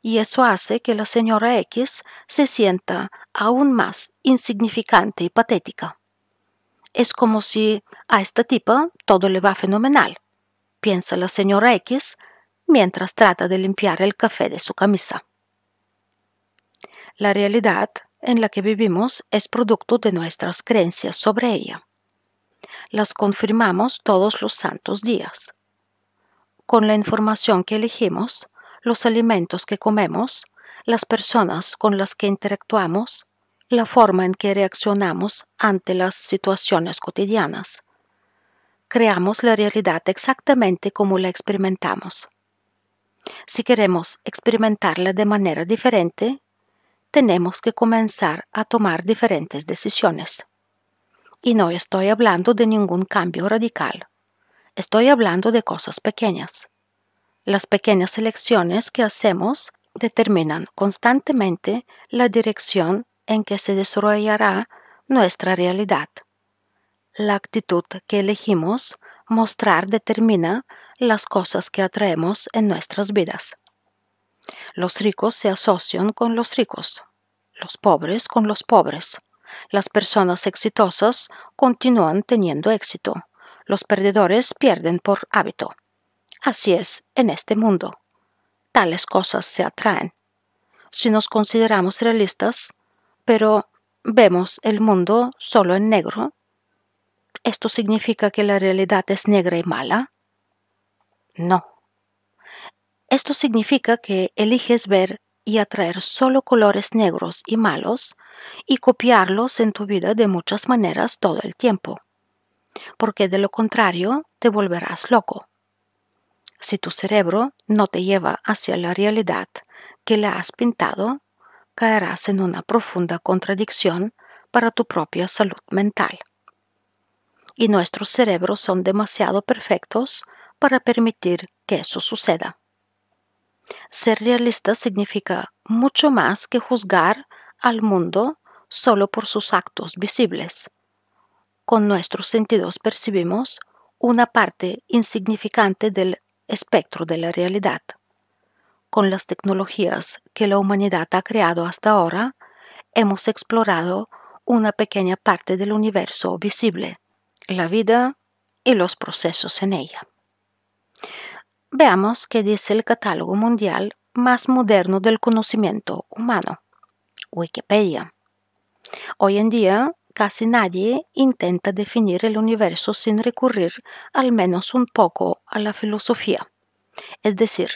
[SPEAKER 1] Y eso hace que la señora X se sienta aún más insignificante y patética. Es como si a esta tipa todo le va fenomenal, piensa la señora X mientras trata de limpiar el café de su camisa. La realidad en la que vivimos es producto de nuestras creencias sobre ella. Las confirmamos todos los santos días. Con la información que elegimos, los alimentos que comemos, las personas con las que interactuamos, la forma en que reaccionamos ante las situaciones cotidianas. Creamos la realidad exactamente como la experimentamos. Si queremos experimentarla de manera diferente, tenemos que comenzar a tomar diferentes decisiones. Y no estoy hablando de ningún cambio radical. Estoy hablando de cosas pequeñas. Las pequeñas elecciones que hacemos determinan constantemente la dirección en que se desarrollará nuestra realidad. La actitud que elegimos mostrar determina las cosas que atraemos en nuestras vidas. Los ricos se asocian con los ricos, los pobres con los pobres. Las personas exitosas continúan teniendo éxito. Los perdedores pierden por hábito. Así es en este mundo. Tales cosas se atraen. Si nos consideramos realistas, pero vemos el mundo solo en negro, ¿esto significa que la realidad es negra y mala? No. Esto significa que eliges ver y atraer solo colores negros y malos y copiarlos en tu vida de muchas maneras todo el tiempo, porque de lo contrario te volverás loco. Si tu cerebro no te lleva hacia la realidad que le has pintado, caerás en una profunda contradicción para tu propia salud mental. Y nuestros cerebros son demasiado perfectos para permitir que eso suceda. Ser realista significa mucho más que juzgar al mundo solo por sus actos visibles. Con nuestros sentidos percibimos una parte insignificante del espectro de la realidad. Con las tecnologías que la humanidad ha creado hasta ahora, hemos explorado una pequeña parte del universo visible, la vida y los procesos en ella. Veamos qué dice el catálogo mundial más moderno del conocimiento humano, Wikipedia. Hoy en día, casi nadie intenta definir el universo sin recurrir al menos un poco a la filosofía. Es decir,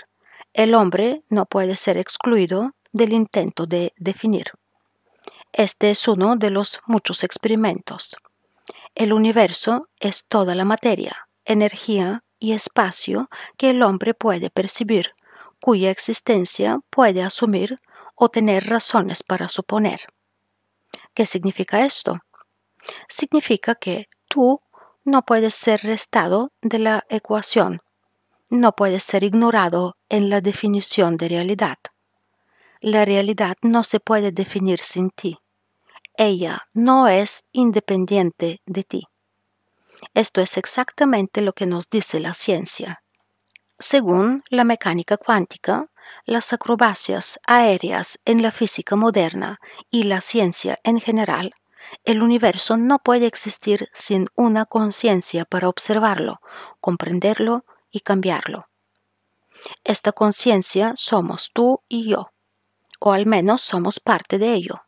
[SPEAKER 1] el hombre no puede ser excluido del intento de definir. Este es uno de los muchos experimentos. El universo es toda la materia, energía y espacio que el hombre puede percibir, cuya existencia puede asumir o tener razones para suponer. ¿Qué significa esto? Significa que tú no puedes ser restado de la ecuación, no puedes ser ignorado en la definición de realidad. La realidad no se puede definir sin ti. Ella no es independiente de ti. Esto es exactamente lo que nos dice la ciencia. Según la mecánica cuántica, las acrobacias aéreas en la física moderna y la ciencia en general, el universo no puede existir sin una conciencia para observarlo, comprenderlo y cambiarlo. Esta conciencia somos tú y yo, o al menos somos parte de ello.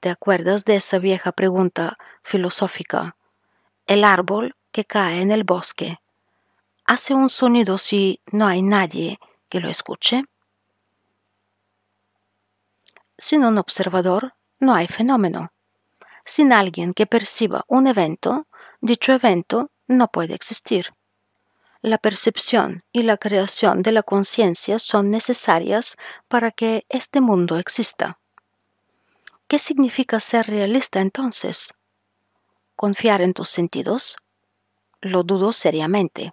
[SPEAKER 1] ¿Te acuerdas de esa vieja pregunta filosófica el árbol que cae en el bosque. ¿Hace un sonido si no hay nadie que lo escuche? Sin un observador no hay fenómeno. Sin alguien que perciba un evento, dicho evento no puede existir. La percepción y la creación de la conciencia son necesarias para que este mundo exista. ¿Qué significa ser realista entonces? confiar en tus sentidos? Lo dudo seriamente.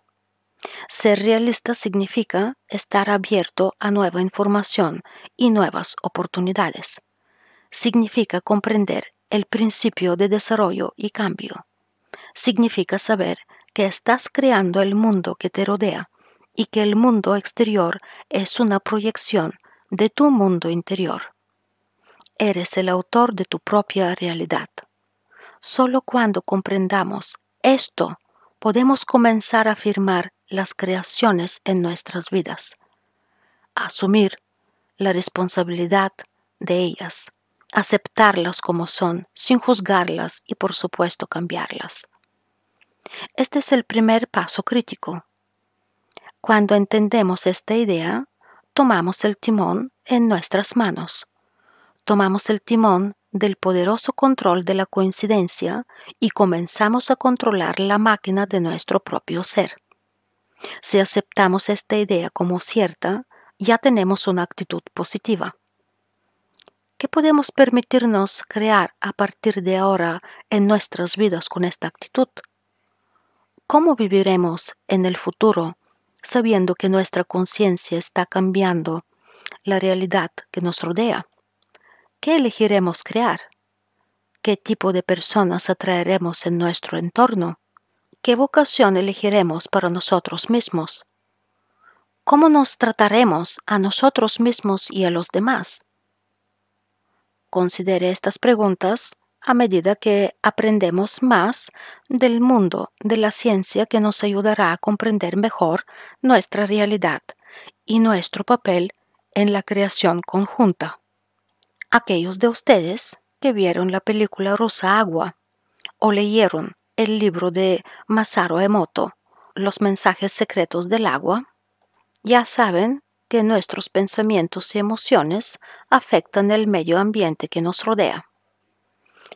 [SPEAKER 1] Ser realista significa estar abierto a nueva información y nuevas oportunidades. Significa comprender el principio de desarrollo y cambio. Significa saber que estás creando el mundo que te rodea y que el mundo exterior es una proyección de tu mundo interior. Eres el autor de tu propia realidad. Solo cuando comprendamos esto podemos comenzar a afirmar las creaciones en nuestras vidas, asumir la responsabilidad de ellas, aceptarlas como son, sin juzgarlas y por supuesto cambiarlas. Este es el primer paso crítico. Cuando entendemos esta idea, tomamos el timón en nuestras manos. Tomamos el timón del poderoso control de la coincidencia y comenzamos a controlar la máquina de nuestro propio ser. Si aceptamos esta idea como cierta, ya tenemos una actitud positiva. ¿Qué podemos permitirnos crear a partir de ahora en nuestras vidas con esta actitud? ¿Cómo viviremos en el futuro sabiendo que nuestra conciencia está cambiando la realidad que nos rodea? ¿Qué elegiremos crear? ¿Qué tipo de personas atraeremos en nuestro entorno? ¿Qué vocación elegiremos para nosotros mismos? ¿Cómo nos trataremos a nosotros mismos y a los demás? Considere estas preguntas a medida que aprendemos más del mundo de la ciencia que nos ayudará a comprender mejor nuestra realidad y nuestro papel en la creación conjunta aquellos de ustedes que vieron la película Rosa Agua o leyeron el libro de Masaru Emoto, Los mensajes secretos del agua, ya saben que nuestros pensamientos y emociones afectan el medio ambiente que nos rodea.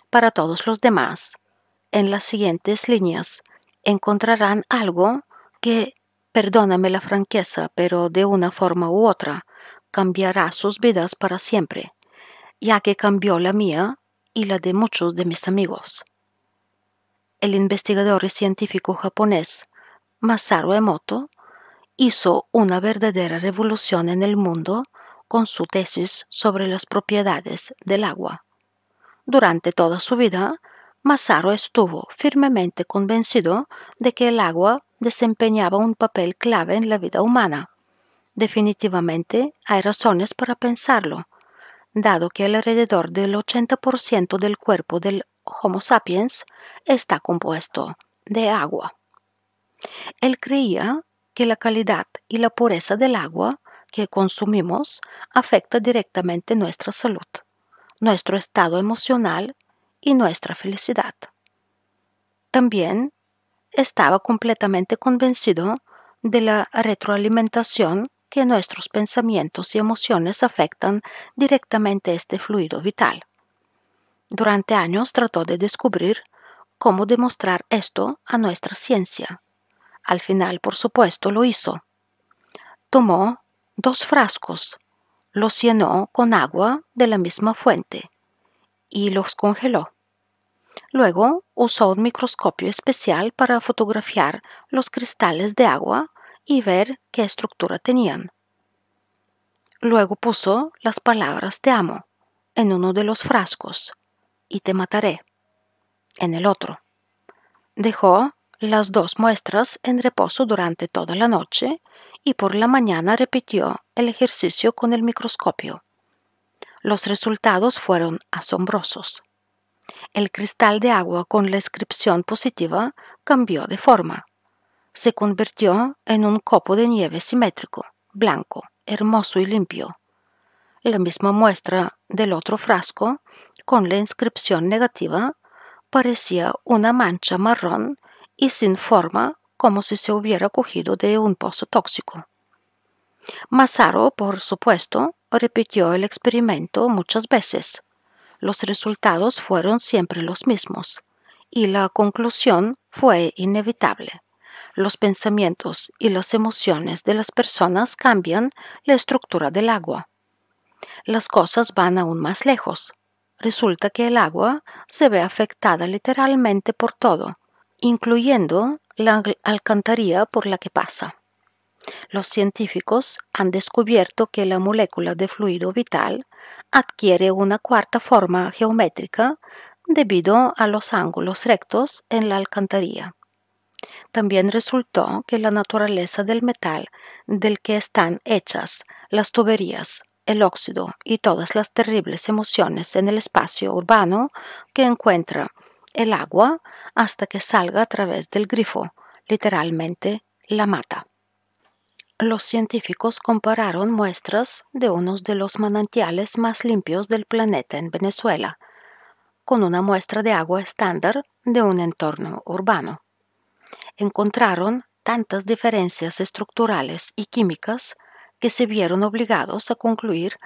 [SPEAKER 1] Para todos los demás, en las siguientes líneas encontrarán algo que, perdóname la franqueza, pero de una forma u otra, cambiará sus vidas para siempre ya que cambió la mía y la de muchos de mis amigos. El investigador y científico japonés Masaru Emoto hizo una verdadera revolución en el mundo con su tesis sobre las propiedades del agua. Durante toda su vida, Masaru estuvo firmemente convencido de que el agua desempeñaba un papel clave en la vida humana. Definitivamente hay razones para pensarlo dado que alrededor del 80% del cuerpo del Homo sapiens está compuesto de agua. Él creía que la calidad y la pureza del agua que consumimos afecta directamente nuestra salud, nuestro estado emocional y nuestra felicidad. También estaba completamente convencido de la retroalimentación que nuestros pensamientos y emociones afectan directamente este fluido vital. Durante años trató de descubrir cómo demostrar esto a nuestra ciencia. Al final, por supuesto, lo hizo. Tomó dos frascos, los llenó con agua de la misma fuente y los congeló. Luego usó un microscopio especial para fotografiar los cristales de agua y ver qué estructura tenían. Luego puso las palabras te amo en uno de los frascos y te mataré en el otro. Dejó las dos muestras en reposo durante toda la noche y por la mañana repitió el ejercicio con el microscopio. Los resultados fueron asombrosos. El cristal de agua con la inscripción positiva cambió de forma se convirtió en un copo de nieve simétrico, blanco, hermoso y limpio. La misma muestra del otro frasco, con la inscripción negativa, parecía una mancha marrón y sin forma como si se hubiera cogido de un pozo tóxico. Mazaro, por supuesto, repitió el experimento muchas veces. Los resultados fueron siempre los mismos, y la conclusión fue inevitable los pensamientos y las emociones de las personas cambian la estructura del agua. Las cosas van aún más lejos. Resulta que el agua se ve afectada literalmente por todo, incluyendo la alcantarilla por la que pasa. Los científicos han descubierto que la molécula de fluido vital adquiere una cuarta forma geométrica debido a los ángulos rectos en la alcantarilla. También resultó que la naturaleza del metal del que están hechas las tuberías, el óxido y todas las terribles emociones en el espacio urbano que encuentra el agua hasta que salga a través del grifo, literalmente la mata. Los científicos compararon muestras de unos de los manantiales más limpios del planeta en Venezuela, con una muestra de agua estándar de un entorno urbano encontraron tantas diferencias estructurales y químicas que se vieron obligados a concluir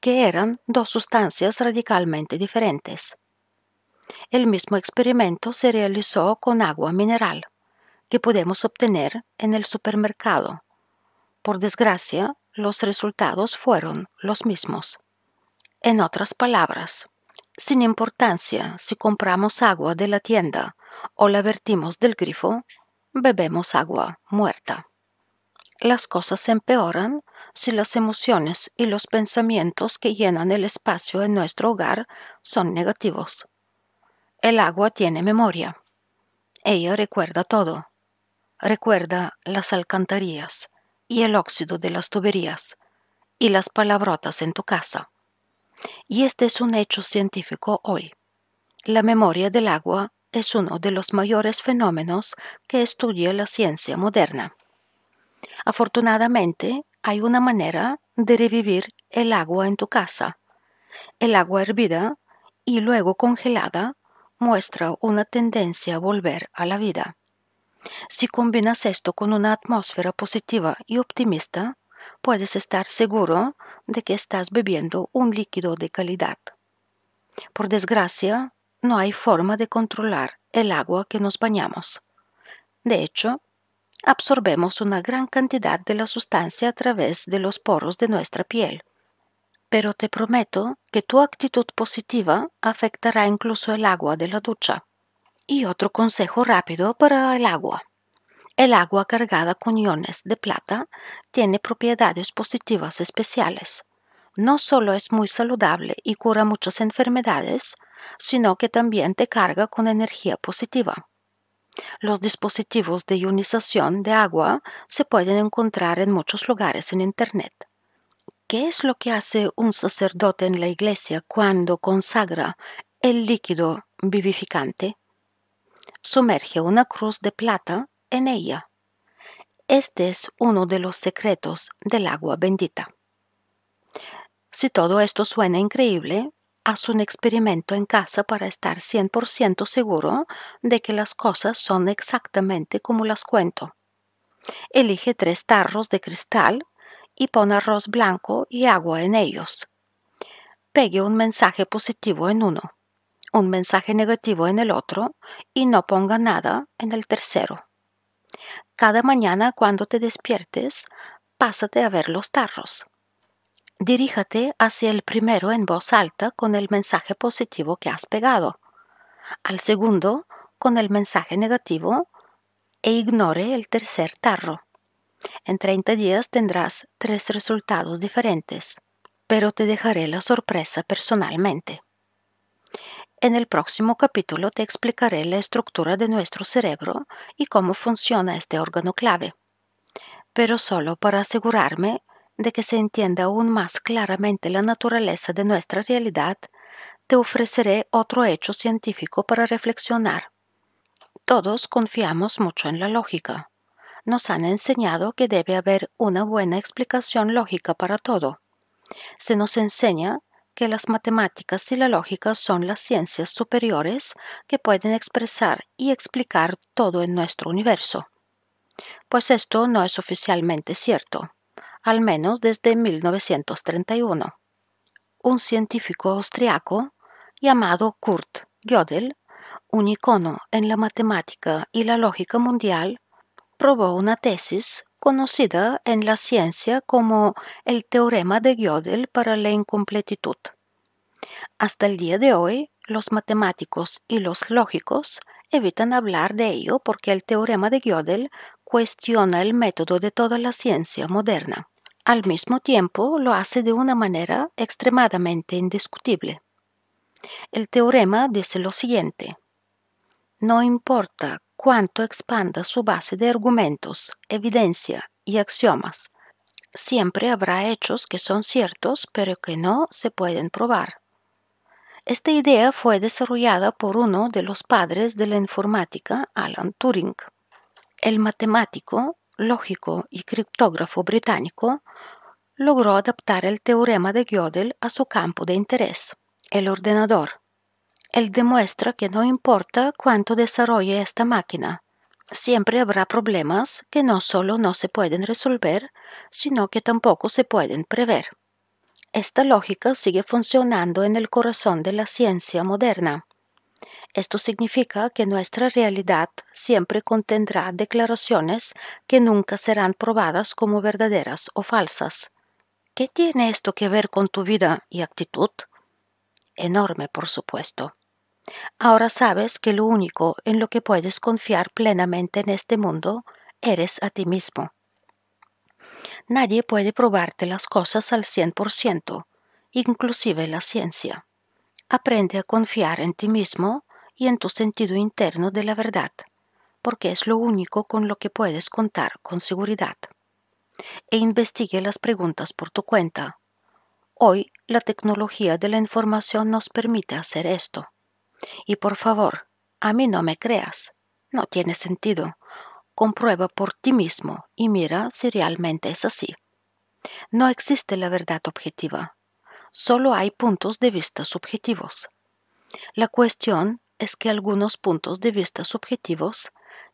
[SPEAKER 1] que eran dos sustancias radicalmente diferentes. El mismo experimento se realizó con agua mineral, que podemos obtener en el supermercado. Por desgracia, los resultados fueron los mismos. En otras palabras, sin importancia si compramos agua de la tienda o la vertimos del grifo, bebemos agua muerta. Las cosas empeoran si las emociones y los pensamientos que llenan el espacio en nuestro hogar son negativos. El agua tiene memoria. Ella recuerda todo. Recuerda las alcantarillas y el óxido de las tuberías y las palabrotas en tu casa. Y este es un hecho científico hoy. La memoria del agua es uno de los mayores fenómenos que estudia la ciencia moderna. Afortunadamente, hay una manera de revivir el agua en tu casa. El agua hervida y luego congelada muestra una tendencia a volver a la vida. Si combinas esto con una atmósfera positiva y optimista, puedes estar seguro de que estás bebiendo un líquido de calidad. Por desgracia, no hay forma de controlar el agua que nos bañamos. De hecho, absorbemos una gran cantidad de la sustancia a través de los poros de nuestra piel. Pero te prometo que tu actitud positiva afectará incluso el agua de la ducha. Y otro consejo rápido para el agua. El agua cargada con iones de plata tiene propiedades positivas especiales. No solo es muy saludable y cura muchas enfermedades, sino que también te carga con energía positiva. Los dispositivos de ionización de agua se pueden encontrar en muchos lugares en Internet. ¿Qué es lo que hace un sacerdote en la iglesia cuando consagra el líquido vivificante? Sumerge una cruz de plata en ella. Este es uno de los secretos del agua bendita. Si todo esto suena increíble, Haz un experimento en casa para estar 100% seguro de que las cosas son exactamente como las cuento. Elige tres tarros de cristal y pon arroz blanco y agua en ellos. Pegue un mensaje positivo en uno, un mensaje negativo en el otro y no ponga nada en el tercero. Cada mañana cuando te despiertes, pásate a ver los tarros. Diríjate hacia el primero en voz alta con el mensaje positivo que has pegado, al segundo con el mensaje negativo e ignore el tercer tarro. En 30 días tendrás tres resultados diferentes, pero te dejaré la sorpresa personalmente. En el próximo capítulo te explicaré la estructura de nuestro cerebro y cómo funciona este órgano clave. Pero solo para asegurarme de que se entienda aún más claramente la naturaleza de nuestra realidad, te ofreceré otro hecho científico para reflexionar. Todos confiamos mucho en la lógica. Nos han enseñado que debe haber una buena explicación lógica para todo. Se nos enseña que las matemáticas y la lógica son las ciencias superiores que pueden expresar y explicar todo en nuestro universo. Pues esto no es oficialmente cierto al menos desde 1931. Un científico austriaco llamado Kurt Gödel, un icono en la matemática y la lógica mundial, probó una tesis conocida en la ciencia como el teorema de Gödel para la incompletitud. Hasta el día de hoy, los matemáticos y los lógicos evitan hablar de ello porque el teorema de Gödel cuestiona el método de toda la ciencia moderna. Al mismo tiempo, lo hace de una manera extremadamente indiscutible. El teorema dice lo siguiente. No importa cuánto expanda su base de argumentos, evidencia y axiomas, siempre habrá hechos que son ciertos pero que no se pueden probar. Esta idea fue desarrollada por uno de los padres de la informática, Alan Turing. El matemático lógico y criptógrafo británico, logró adaptar el teorema de Gödel a su campo de interés, el ordenador. Él demuestra que no importa cuánto desarrolle esta máquina, siempre habrá problemas que no solo no se pueden resolver, sino que tampoco se pueden prever. Esta lógica sigue funcionando en el corazón de la ciencia moderna, esto significa que nuestra realidad siempre contendrá declaraciones que nunca serán probadas como verdaderas o falsas. ¿Qué tiene esto que ver con tu vida y actitud? Enorme, por supuesto. Ahora sabes que lo único en lo que puedes confiar plenamente en este mundo eres a ti mismo. Nadie puede probarte las cosas al 100%, inclusive la ciencia. Aprende a confiar en ti mismo y en tu sentido interno de la verdad, porque es lo único con lo que puedes contar con seguridad. E investigue las preguntas por tu cuenta. Hoy la tecnología de la información nos permite hacer esto. Y por favor, a mí no me creas. No tiene sentido. Comprueba por ti mismo y mira si realmente es así. No existe la verdad objetiva solo hay puntos de vista subjetivos. La cuestión es que algunos puntos de vista subjetivos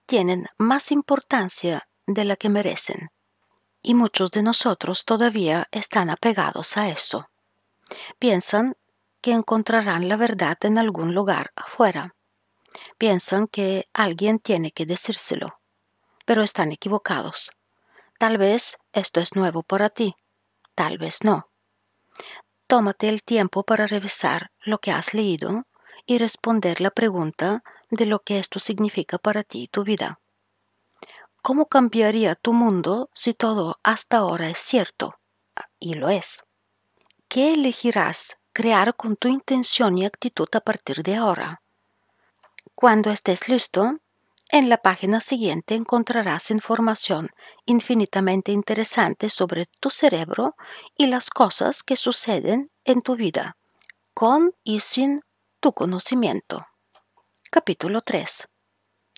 [SPEAKER 1] tienen más importancia de la que merecen, y muchos de nosotros todavía están apegados a eso. Piensan que encontrarán la verdad en algún lugar afuera. Piensan que alguien tiene que decírselo, pero están equivocados. Tal vez esto es nuevo para ti, tal vez no tómate el tiempo para revisar lo que has leído y responder la pregunta de lo que esto significa para ti y tu vida. ¿Cómo cambiaría tu mundo si todo hasta ahora es cierto? Ah, y lo es. ¿Qué elegirás crear con tu intención y actitud a partir de ahora? Cuando estés listo, en la página siguiente encontrarás información infinitamente interesante sobre tu cerebro y las cosas que suceden en tu vida, con y sin tu conocimiento. Capítulo 3.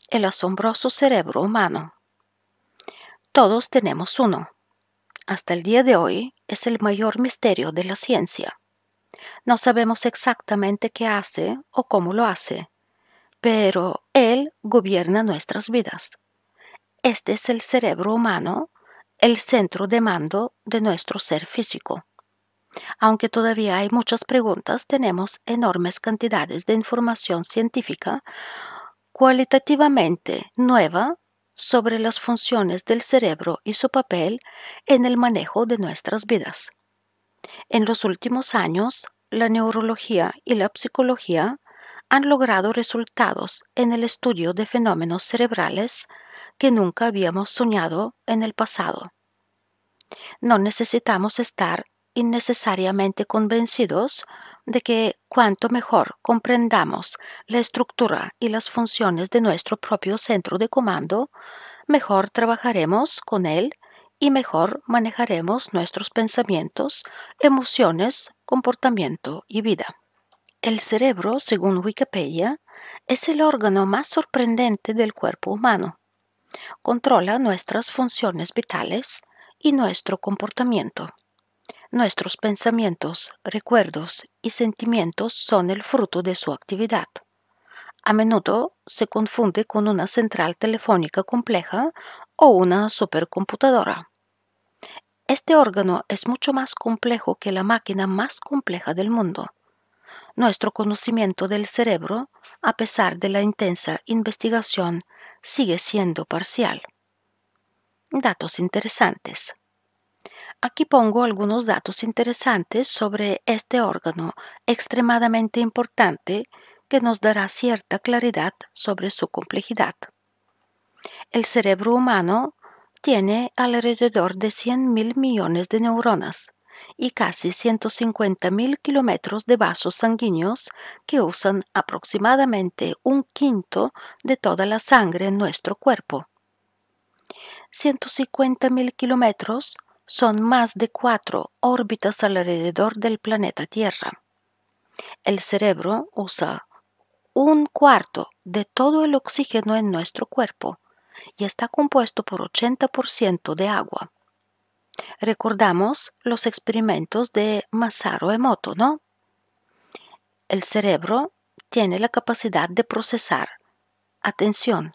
[SPEAKER 1] El asombroso cerebro humano. Todos tenemos uno. Hasta el día de hoy es el mayor misterio de la ciencia. No sabemos exactamente qué hace o cómo lo hace pero Él gobierna nuestras vidas. Este es el cerebro humano, el centro de mando de nuestro ser físico. Aunque todavía hay muchas preguntas, tenemos enormes cantidades de información científica cualitativamente nueva sobre las funciones del cerebro y su papel en el manejo de nuestras vidas. En los últimos años, la neurología y la psicología han logrado resultados en el estudio de fenómenos cerebrales que nunca habíamos soñado en el pasado. No necesitamos estar innecesariamente convencidos de que cuanto mejor comprendamos la estructura y las funciones de nuestro propio centro de comando, mejor trabajaremos con él y mejor manejaremos nuestros pensamientos, emociones, comportamiento y vida. El cerebro, según Wikipedia, es el órgano más sorprendente del cuerpo humano. Controla nuestras funciones vitales y nuestro comportamiento. Nuestros pensamientos, recuerdos y sentimientos son el fruto de su actividad. A menudo se confunde con una central telefónica compleja o una supercomputadora. Este órgano es mucho más complejo que la máquina más compleja del mundo nuestro conocimiento del cerebro, a pesar de la intensa investigación, sigue siendo parcial. Datos interesantes. Aquí pongo algunos datos interesantes sobre este órgano extremadamente importante que nos dará cierta claridad sobre su complejidad. El cerebro humano tiene alrededor de 100 mil millones de neuronas, y casi 150.000 kilómetros de vasos sanguíneos que usan aproximadamente un quinto de toda la sangre en nuestro cuerpo. 150.000 kilómetros son más de cuatro órbitas alrededor del planeta Tierra. El cerebro usa un cuarto de todo el oxígeno en nuestro cuerpo y está compuesto por 80% de agua. Recordamos los experimentos de Masaru Emoto, ¿no? El cerebro tiene la capacidad de procesar, atención,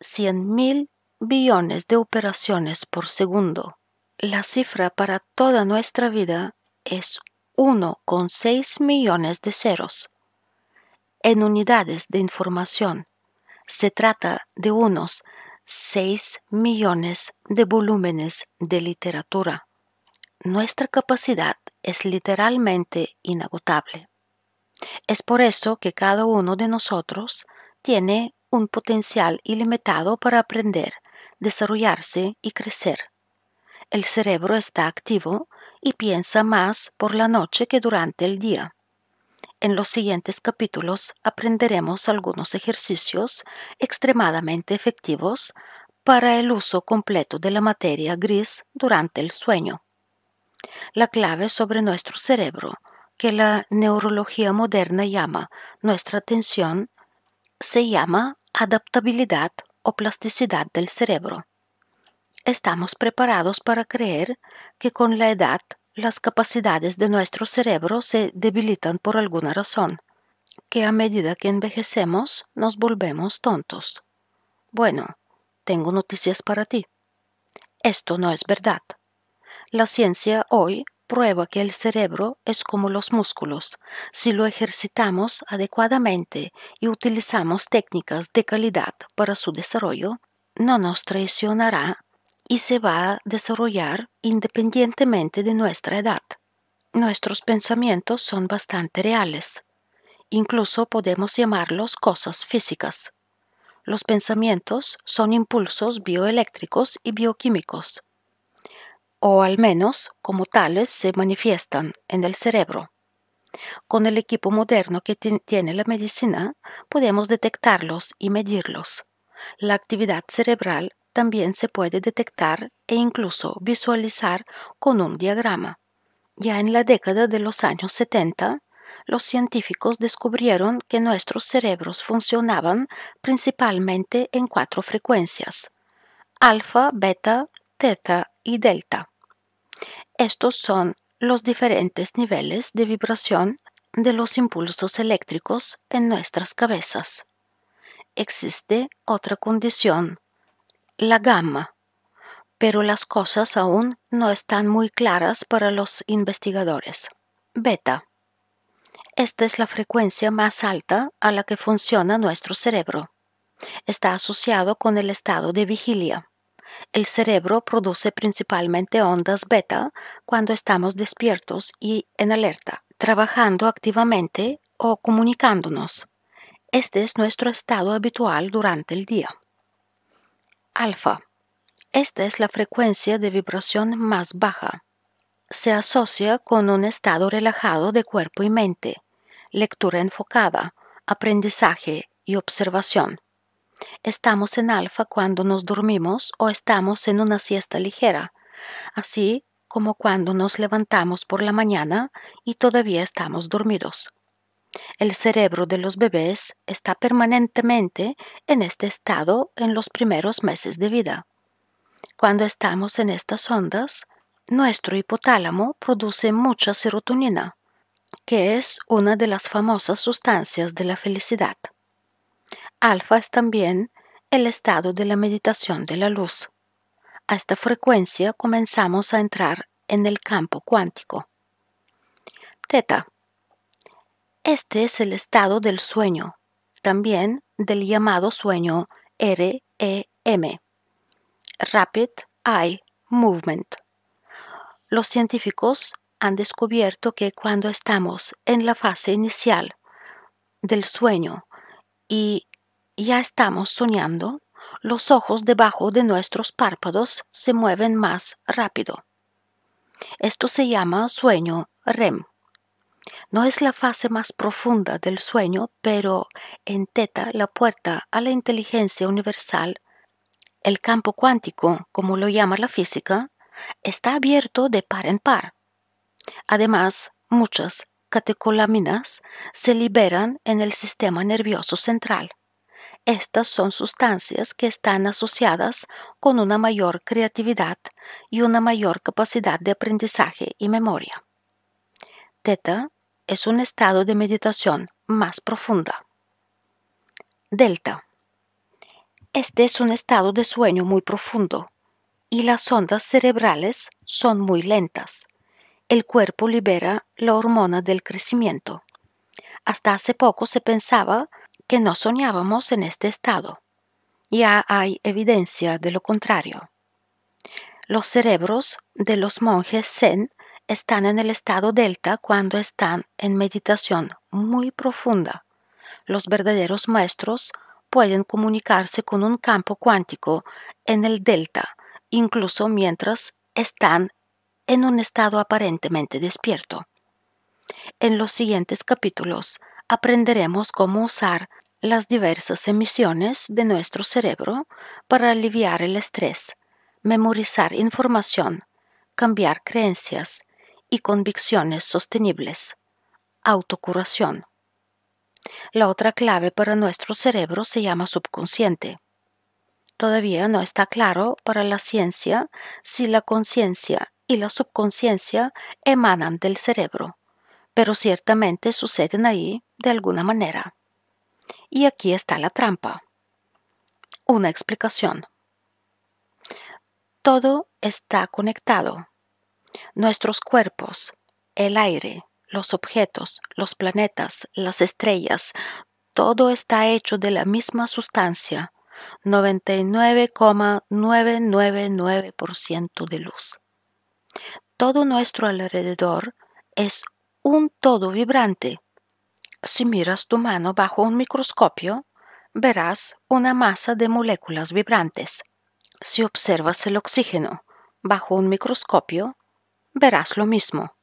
[SPEAKER 1] cien mil billones de operaciones por segundo. La cifra para toda nuestra vida es 1,6 millones de ceros. En unidades de información, se trata de unos 6 millones de volúmenes de literatura. Nuestra capacidad es literalmente inagotable. Es por eso que cada uno de nosotros tiene un potencial ilimitado para aprender, desarrollarse y crecer. El cerebro está activo y piensa más por la noche que durante el día. En los siguientes capítulos aprenderemos algunos ejercicios extremadamente efectivos para el uso completo de la materia gris durante el sueño. La clave sobre nuestro cerebro, que la neurología moderna llama nuestra atención, se llama adaptabilidad o plasticidad del cerebro. Estamos preparados para creer que con la edad las capacidades de nuestro cerebro se debilitan por alguna razón, que a medida que envejecemos nos volvemos tontos. Bueno, tengo noticias para ti. Esto no es verdad. La ciencia hoy prueba que el cerebro es como los músculos. Si lo ejercitamos adecuadamente y utilizamos técnicas de calidad para su desarrollo, no nos traicionará y se va a desarrollar independientemente de nuestra edad. Nuestros pensamientos son bastante reales. Incluso podemos llamarlos cosas físicas. Los pensamientos son impulsos bioeléctricos y bioquímicos, o al menos como tales se manifiestan en el cerebro. Con el equipo moderno que tiene la medicina, podemos detectarlos y medirlos. La actividad cerebral también se puede detectar e incluso visualizar con un diagrama. Ya en la década de los años 70, los científicos descubrieron que nuestros cerebros funcionaban principalmente en cuatro frecuencias, alfa, beta, teta y delta. Estos son los diferentes niveles de vibración de los impulsos eléctricos en nuestras cabezas. Existe otra condición la gamma, pero las cosas aún no están muy claras para los investigadores. Beta. Esta es la frecuencia más alta a la que funciona nuestro cerebro. Está asociado con el estado de vigilia. El cerebro produce principalmente ondas beta cuando estamos despiertos y en alerta, trabajando activamente o comunicándonos. Este es nuestro estado habitual durante el día alfa. Esta es la frecuencia de vibración más baja. Se asocia con un estado relajado de cuerpo y mente, lectura enfocada, aprendizaje y observación. Estamos en alfa cuando nos dormimos o estamos en una siesta ligera, así como cuando nos levantamos por la mañana y todavía estamos dormidos. El cerebro de los bebés está permanentemente en este estado en los primeros meses de vida. Cuando estamos en estas ondas, nuestro hipotálamo produce mucha serotonina, que es una de las famosas sustancias de la felicidad. Alfa es también el estado de la meditación de la luz. A esta frecuencia comenzamos a entrar en el campo cuántico. Teta este es el estado del sueño, también del llamado sueño REM, Rapid Eye Movement. Los científicos han descubierto que cuando estamos en la fase inicial del sueño y ya estamos soñando, los ojos debajo de nuestros párpados se mueven más rápido. Esto se llama sueño REM. No es la fase más profunda del sueño, pero en teta la puerta a la inteligencia universal. El campo cuántico, como lo llama la física, está abierto de par en par. Además, muchas catecolaminas se liberan en el sistema nervioso central. Estas son sustancias que están asociadas con una mayor creatividad y una mayor capacidad de aprendizaje y memoria es un estado de meditación más profunda. Delta. Este es un estado de sueño muy profundo y las ondas cerebrales son muy lentas. El cuerpo libera la hormona del crecimiento. Hasta hace poco se pensaba que no soñábamos en este estado. Ya hay evidencia de lo contrario. Los cerebros de los monjes zen están en el estado delta cuando están en meditación muy profunda. Los verdaderos maestros pueden comunicarse con un campo cuántico en el delta, incluso mientras están en un estado aparentemente despierto. En los siguientes capítulos aprenderemos cómo usar las diversas emisiones de nuestro cerebro para aliviar el estrés, memorizar información, cambiar creencias, y convicciones sostenibles. Autocuración. La otra clave para nuestro cerebro se llama subconsciente. Todavía no está claro para la ciencia si la conciencia y la subconsciencia emanan del cerebro, pero ciertamente suceden ahí de alguna manera. Y aquí está la trampa. Una explicación. Todo está conectado nuestros cuerpos, el aire, los objetos, los planetas, las estrellas, todo está hecho de la misma sustancia, 99,999% de luz. Todo nuestro alrededor es un todo vibrante. Si miras tu mano bajo un microscopio, verás una masa de moléculas vibrantes. Si observas el oxígeno bajo un microscopio, verás lo mismo.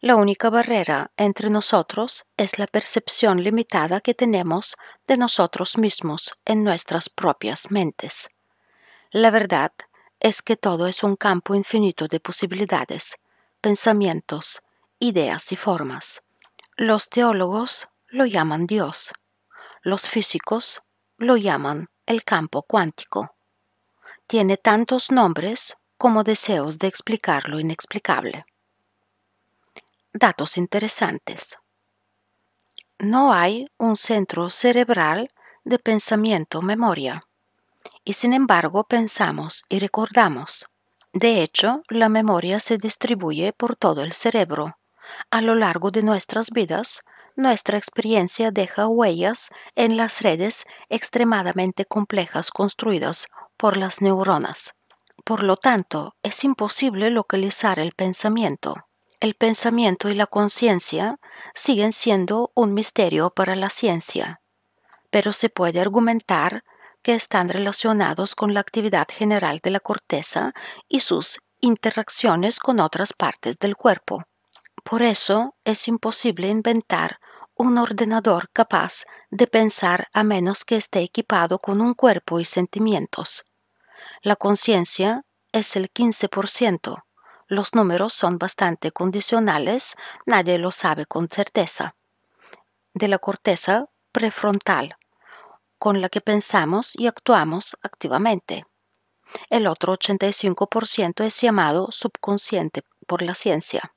[SPEAKER 1] La única barrera entre nosotros es la percepción limitada que tenemos de nosotros mismos en nuestras propias mentes. La verdad es que todo es un campo infinito de posibilidades, pensamientos, ideas y formas. Los teólogos lo llaman Dios. Los físicos lo llaman el campo cuántico. Tiene tantos nombres como deseos de explicar lo inexplicable. Datos interesantes. No hay un centro cerebral de pensamiento-memoria, y sin embargo pensamos y recordamos. De hecho, la memoria se distribuye por todo el cerebro. A lo largo de nuestras vidas, nuestra experiencia deja huellas en las redes extremadamente complejas construidas por las neuronas por lo tanto, es imposible localizar el pensamiento. El pensamiento y la conciencia siguen siendo un misterio para la ciencia, pero se puede argumentar que están relacionados con la actividad general de la corteza y sus interacciones con otras partes del cuerpo. Por eso es imposible inventar un ordenador capaz de pensar a menos que esté equipado con un cuerpo y sentimientos. La conciencia es el 15%. Los números son bastante condicionales, nadie lo sabe con certeza. De la corteza prefrontal, con la que pensamos y actuamos activamente. El otro 85% es llamado subconsciente por la ciencia.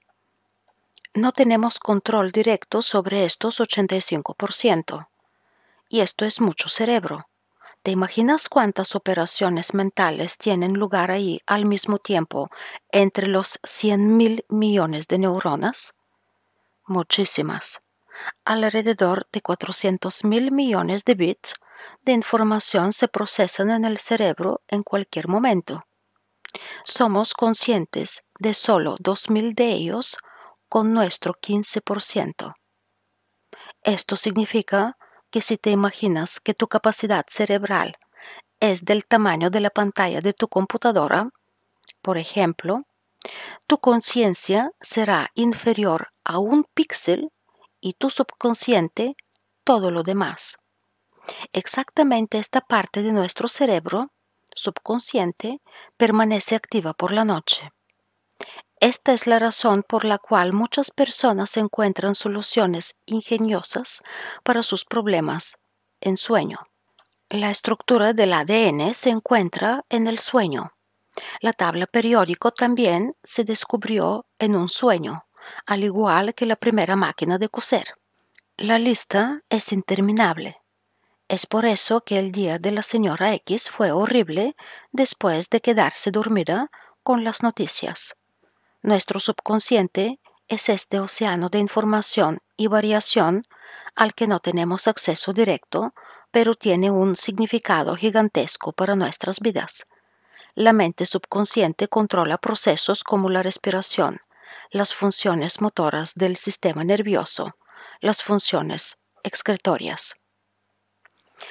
[SPEAKER 1] No tenemos control directo sobre estos 85%. Y esto es mucho cerebro. ¿Te imaginas cuántas operaciones mentales tienen lugar ahí al mismo tiempo entre los 100 mil millones de neuronas? Muchísimas. Alrededor de 400 mil millones de bits de información se procesan en el cerebro en cualquier momento. Somos conscientes de solo 2.000 de ellos con nuestro 15%. Esto significa que si te imaginas que tu capacidad cerebral es del tamaño de la pantalla de tu computadora, por ejemplo, tu conciencia será inferior a un píxel y tu subconsciente todo lo demás. Exactamente esta parte de nuestro cerebro subconsciente permanece activa por la noche. Esta es la razón por la cual muchas personas encuentran soluciones ingeniosas para sus problemas en sueño. La estructura del ADN se encuentra en el sueño. La tabla periódico también se descubrió en un sueño, al igual que la primera máquina de coser. La lista es interminable. Es por eso que el día de la señora X fue horrible después de quedarse dormida con las noticias. Nuestro subconsciente es este océano de información y variación al que no tenemos acceso directo, pero tiene un significado gigantesco para nuestras vidas. La mente subconsciente controla procesos como la respiración, las funciones motoras del sistema nervioso, las funciones excretorias.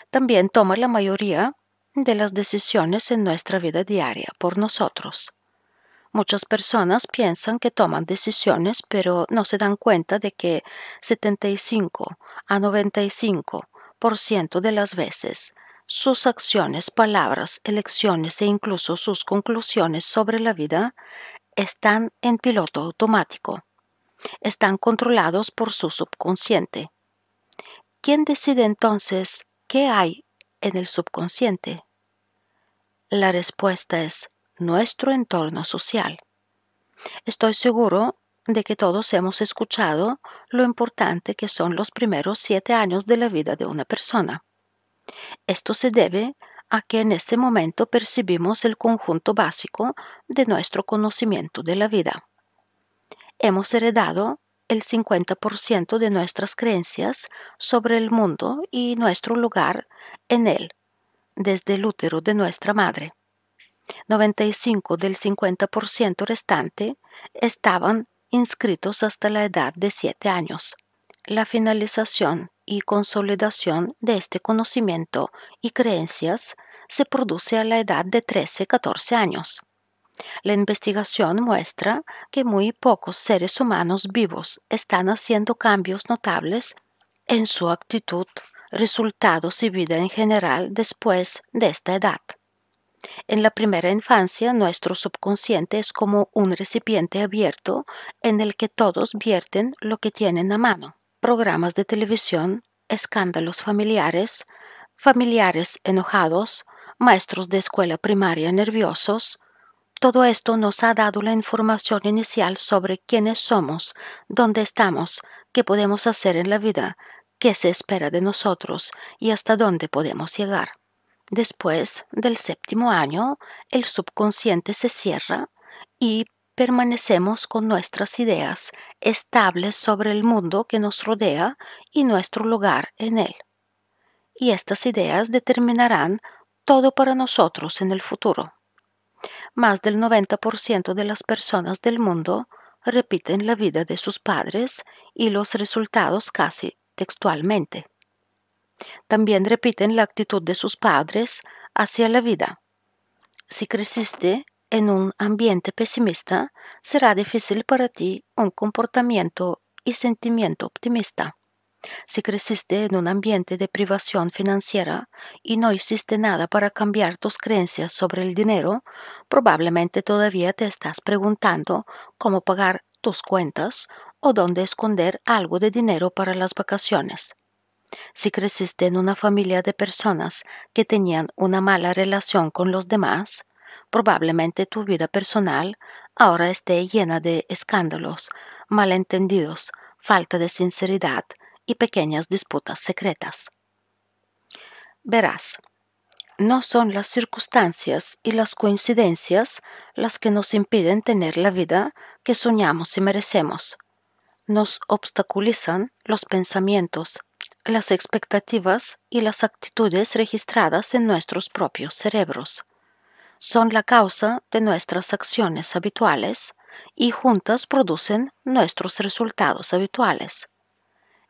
[SPEAKER 1] También toma la mayoría de las decisiones en nuestra vida diaria por nosotros. Muchas personas piensan que toman decisiones, pero no se dan cuenta de que 75 a 95% de las veces sus acciones, palabras, elecciones e incluso sus conclusiones sobre la vida están en piloto automático. Están controlados por su subconsciente. ¿Quién decide entonces qué hay en el subconsciente? La respuesta es nuestro entorno social. Estoy seguro de que todos hemos escuchado lo importante que son los primeros siete años de la vida de una persona. Esto se debe a que en este momento percibimos el conjunto básico de nuestro conocimiento de la vida. Hemos heredado el 50% de nuestras creencias sobre el mundo y nuestro lugar en él, desde el útero de nuestra madre. 95 del 50% restante estaban inscritos hasta la edad de 7 años. La finalización y consolidación de este conocimiento y creencias se produce a la edad de 13-14 años. La investigación muestra que muy pocos seres humanos vivos están haciendo cambios notables en su actitud, resultados y vida en general después de esta edad. En la primera infancia, nuestro subconsciente es como un recipiente abierto en el que todos vierten lo que tienen a mano. Programas de televisión, escándalos familiares, familiares enojados, maestros de escuela primaria nerviosos, todo esto nos ha dado la información inicial sobre quiénes somos, dónde estamos, qué podemos hacer en la vida, qué se espera de nosotros y hasta dónde podemos llegar. Después del séptimo año, el subconsciente se cierra y permanecemos con nuestras ideas estables sobre el mundo que nos rodea y nuestro lugar en él. Y estas ideas determinarán todo para nosotros en el futuro. Más del 90% de las personas del mundo repiten la vida de sus padres y los resultados casi textualmente. También repiten la actitud de sus padres hacia la vida. Si creciste en un ambiente pesimista, será difícil para ti un comportamiento y sentimiento optimista. Si creciste en un ambiente de privación financiera y no hiciste nada para cambiar tus creencias sobre el dinero, probablemente todavía te estás preguntando cómo pagar tus cuentas o dónde esconder algo de dinero para las vacaciones. Si creciste en una familia de personas que tenían una mala relación con los demás, probablemente tu vida personal ahora esté llena de escándalos, malentendidos, falta de sinceridad y pequeñas disputas secretas. Verás, no son las circunstancias y las coincidencias las que nos impiden tener la vida que soñamos y merecemos. Nos obstaculizan los pensamientos, las expectativas y las actitudes registradas en nuestros propios cerebros. Son la causa de nuestras acciones habituales y juntas producen nuestros resultados habituales.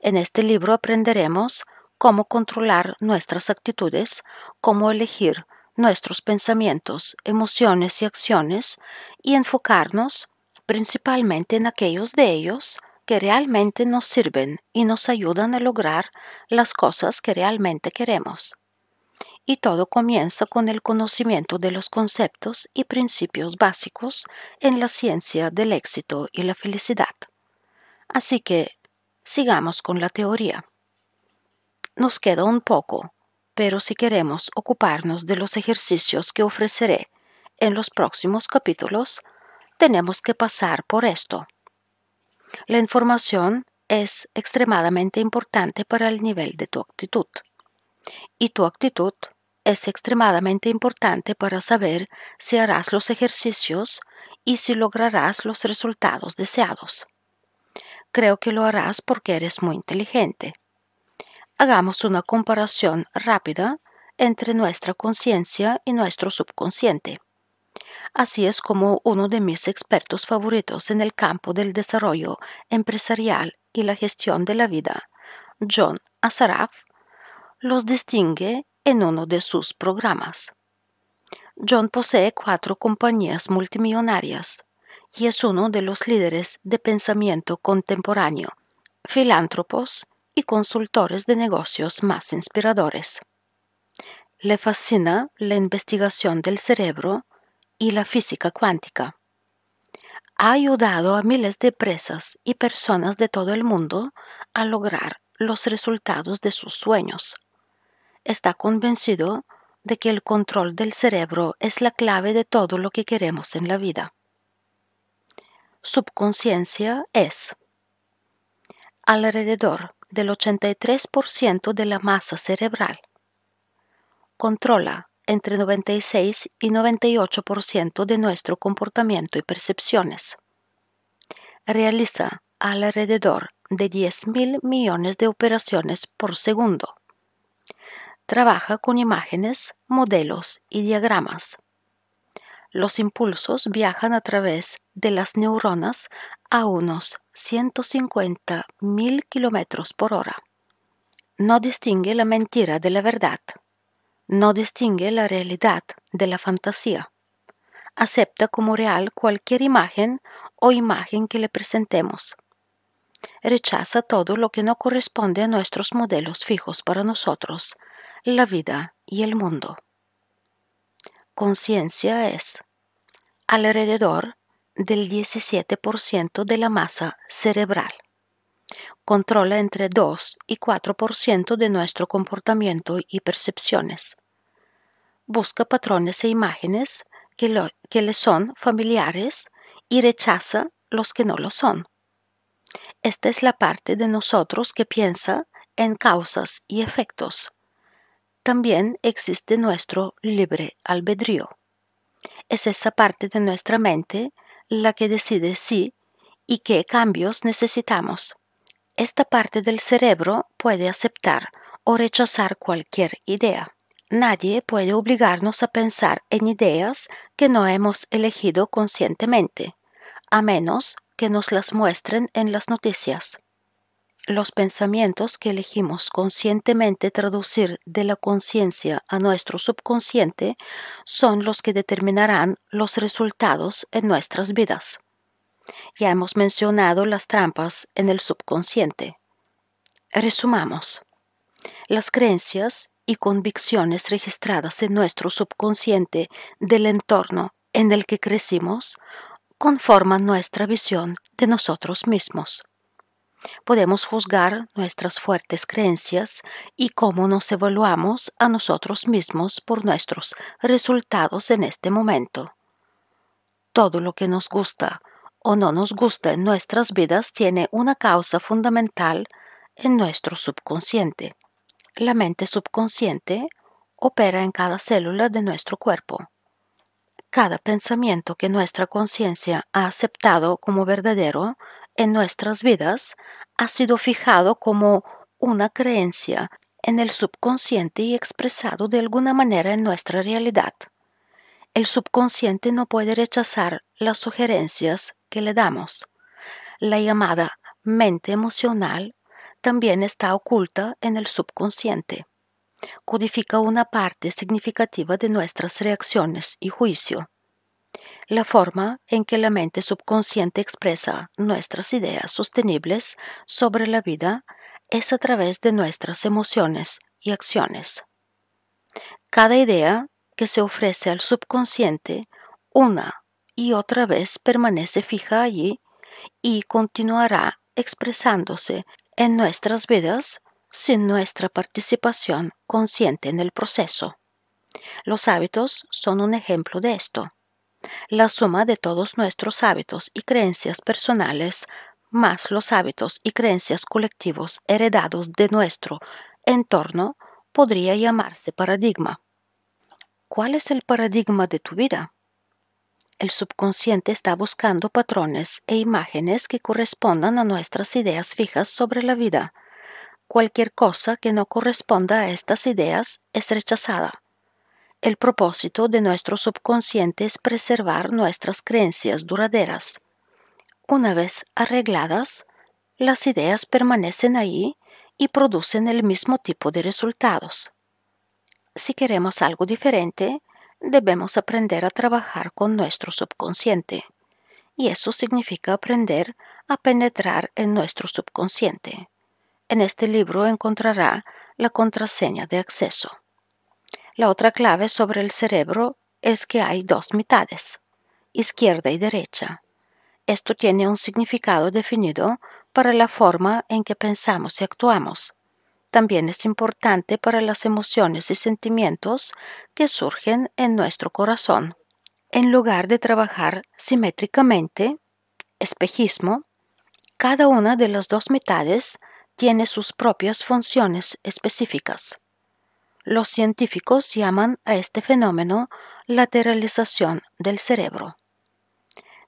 [SPEAKER 1] En este libro aprenderemos cómo controlar nuestras actitudes, cómo elegir nuestros pensamientos, emociones y acciones y enfocarnos principalmente en aquellos de ellos que realmente nos sirven y nos ayudan a lograr las cosas que realmente queremos. Y todo comienza con el conocimiento de los conceptos y principios básicos en la ciencia del éxito y la felicidad. Así que, sigamos con la teoría. Nos queda un poco, pero si queremos ocuparnos de los ejercicios que ofreceré en los próximos capítulos, tenemos que pasar por esto. La información es extremadamente importante para el nivel de tu actitud. Y tu actitud es extremadamente importante para saber si harás los ejercicios y si lograrás los resultados deseados. Creo que lo harás porque eres muy inteligente. Hagamos una comparación rápida entre nuestra conciencia y nuestro subconsciente. Así es como uno de mis expertos favoritos en el campo del desarrollo empresarial y la gestión de la vida, John Asaraf, los distingue en uno de sus programas. John posee cuatro compañías multimillonarias y es uno de los líderes de pensamiento contemporáneo, filántropos y consultores de negocios más inspiradores. Le fascina la investigación del cerebro, y la física cuántica. Ha ayudado a miles de presas y personas de todo el mundo a lograr los resultados de sus sueños. Está convencido de que el control del cerebro es la clave de todo lo que queremos en la vida. Subconsciencia es alrededor del 83% de la masa cerebral. Controla entre 96 y 98% de nuestro comportamiento y percepciones. Realiza alrededor de 10 mil millones de operaciones por segundo. Trabaja con imágenes, modelos y diagramas. Los impulsos viajan a través de las neuronas a unos 150 mil kilómetros por hora. No distingue la mentira de la verdad. No distingue la realidad de la fantasía. Acepta como real cualquier imagen o imagen que le presentemos. Rechaza todo lo que no corresponde a nuestros modelos fijos para nosotros, la vida y el mundo. Conciencia es alrededor del 17% de la masa cerebral controla entre 2 y 4% de nuestro comportamiento y percepciones. Busca patrones e imágenes que, que le son familiares y rechaza los que no lo son. Esta es la parte de nosotros que piensa en causas y efectos. También existe nuestro libre albedrío. Es esa parte de nuestra mente la que decide si y qué cambios necesitamos. Esta parte del cerebro puede aceptar o rechazar cualquier idea. Nadie puede obligarnos a pensar en ideas que no hemos elegido conscientemente, a menos que nos las muestren en las noticias. Los pensamientos que elegimos conscientemente traducir de la conciencia a nuestro subconsciente son los que determinarán los resultados en nuestras vidas. Ya hemos mencionado las trampas en el subconsciente. Resumamos. Las creencias y convicciones registradas en nuestro subconsciente del entorno en el que crecimos conforman nuestra visión de nosotros mismos. Podemos juzgar nuestras fuertes creencias y cómo nos evaluamos a nosotros mismos por nuestros resultados en este momento. Todo lo que nos gusta o no nos en nuestras vidas tiene una causa fundamental en nuestro subconsciente. La mente subconsciente opera en cada célula de nuestro cuerpo. Cada pensamiento que nuestra conciencia ha aceptado como verdadero en nuestras vidas ha sido fijado como una creencia en el subconsciente y expresado de alguna manera en nuestra realidad. El subconsciente no puede rechazar las sugerencias le damos. La llamada mente emocional también está oculta en el subconsciente. Codifica una parte significativa de nuestras reacciones y juicio. La forma en que la mente subconsciente expresa nuestras ideas sostenibles sobre la vida es a través de nuestras emociones y acciones. Cada idea que se ofrece al subconsciente, una y otra vez permanece fija allí y continuará expresándose en nuestras vidas sin nuestra participación consciente en el proceso. Los hábitos son un ejemplo de esto. La suma de todos nuestros hábitos y creencias personales más los hábitos y creencias colectivos heredados de nuestro entorno podría llamarse paradigma. ¿Cuál es el paradigma de tu vida? el subconsciente está buscando patrones e imágenes que correspondan a nuestras ideas fijas sobre la vida. Cualquier cosa que no corresponda a estas ideas es rechazada. El propósito de nuestro subconsciente es preservar nuestras creencias duraderas. Una vez arregladas, las ideas permanecen ahí y producen el mismo tipo de resultados. Si queremos algo diferente, debemos aprender a trabajar con nuestro subconsciente. Y eso significa aprender a penetrar en nuestro subconsciente. En este libro encontrará la contraseña de acceso. La otra clave sobre el cerebro es que hay dos mitades, izquierda y derecha. Esto tiene un significado definido para la forma en que pensamos y actuamos, también es importante para las emociones y sentimientos que surgen en nuestro corazón. En lugar de trabajar simétricamente, espejismo, cada una de las dos mitades tiene sus propias funciones específicas. Los científicos llaman a este fenómeno lateralización del cerebro.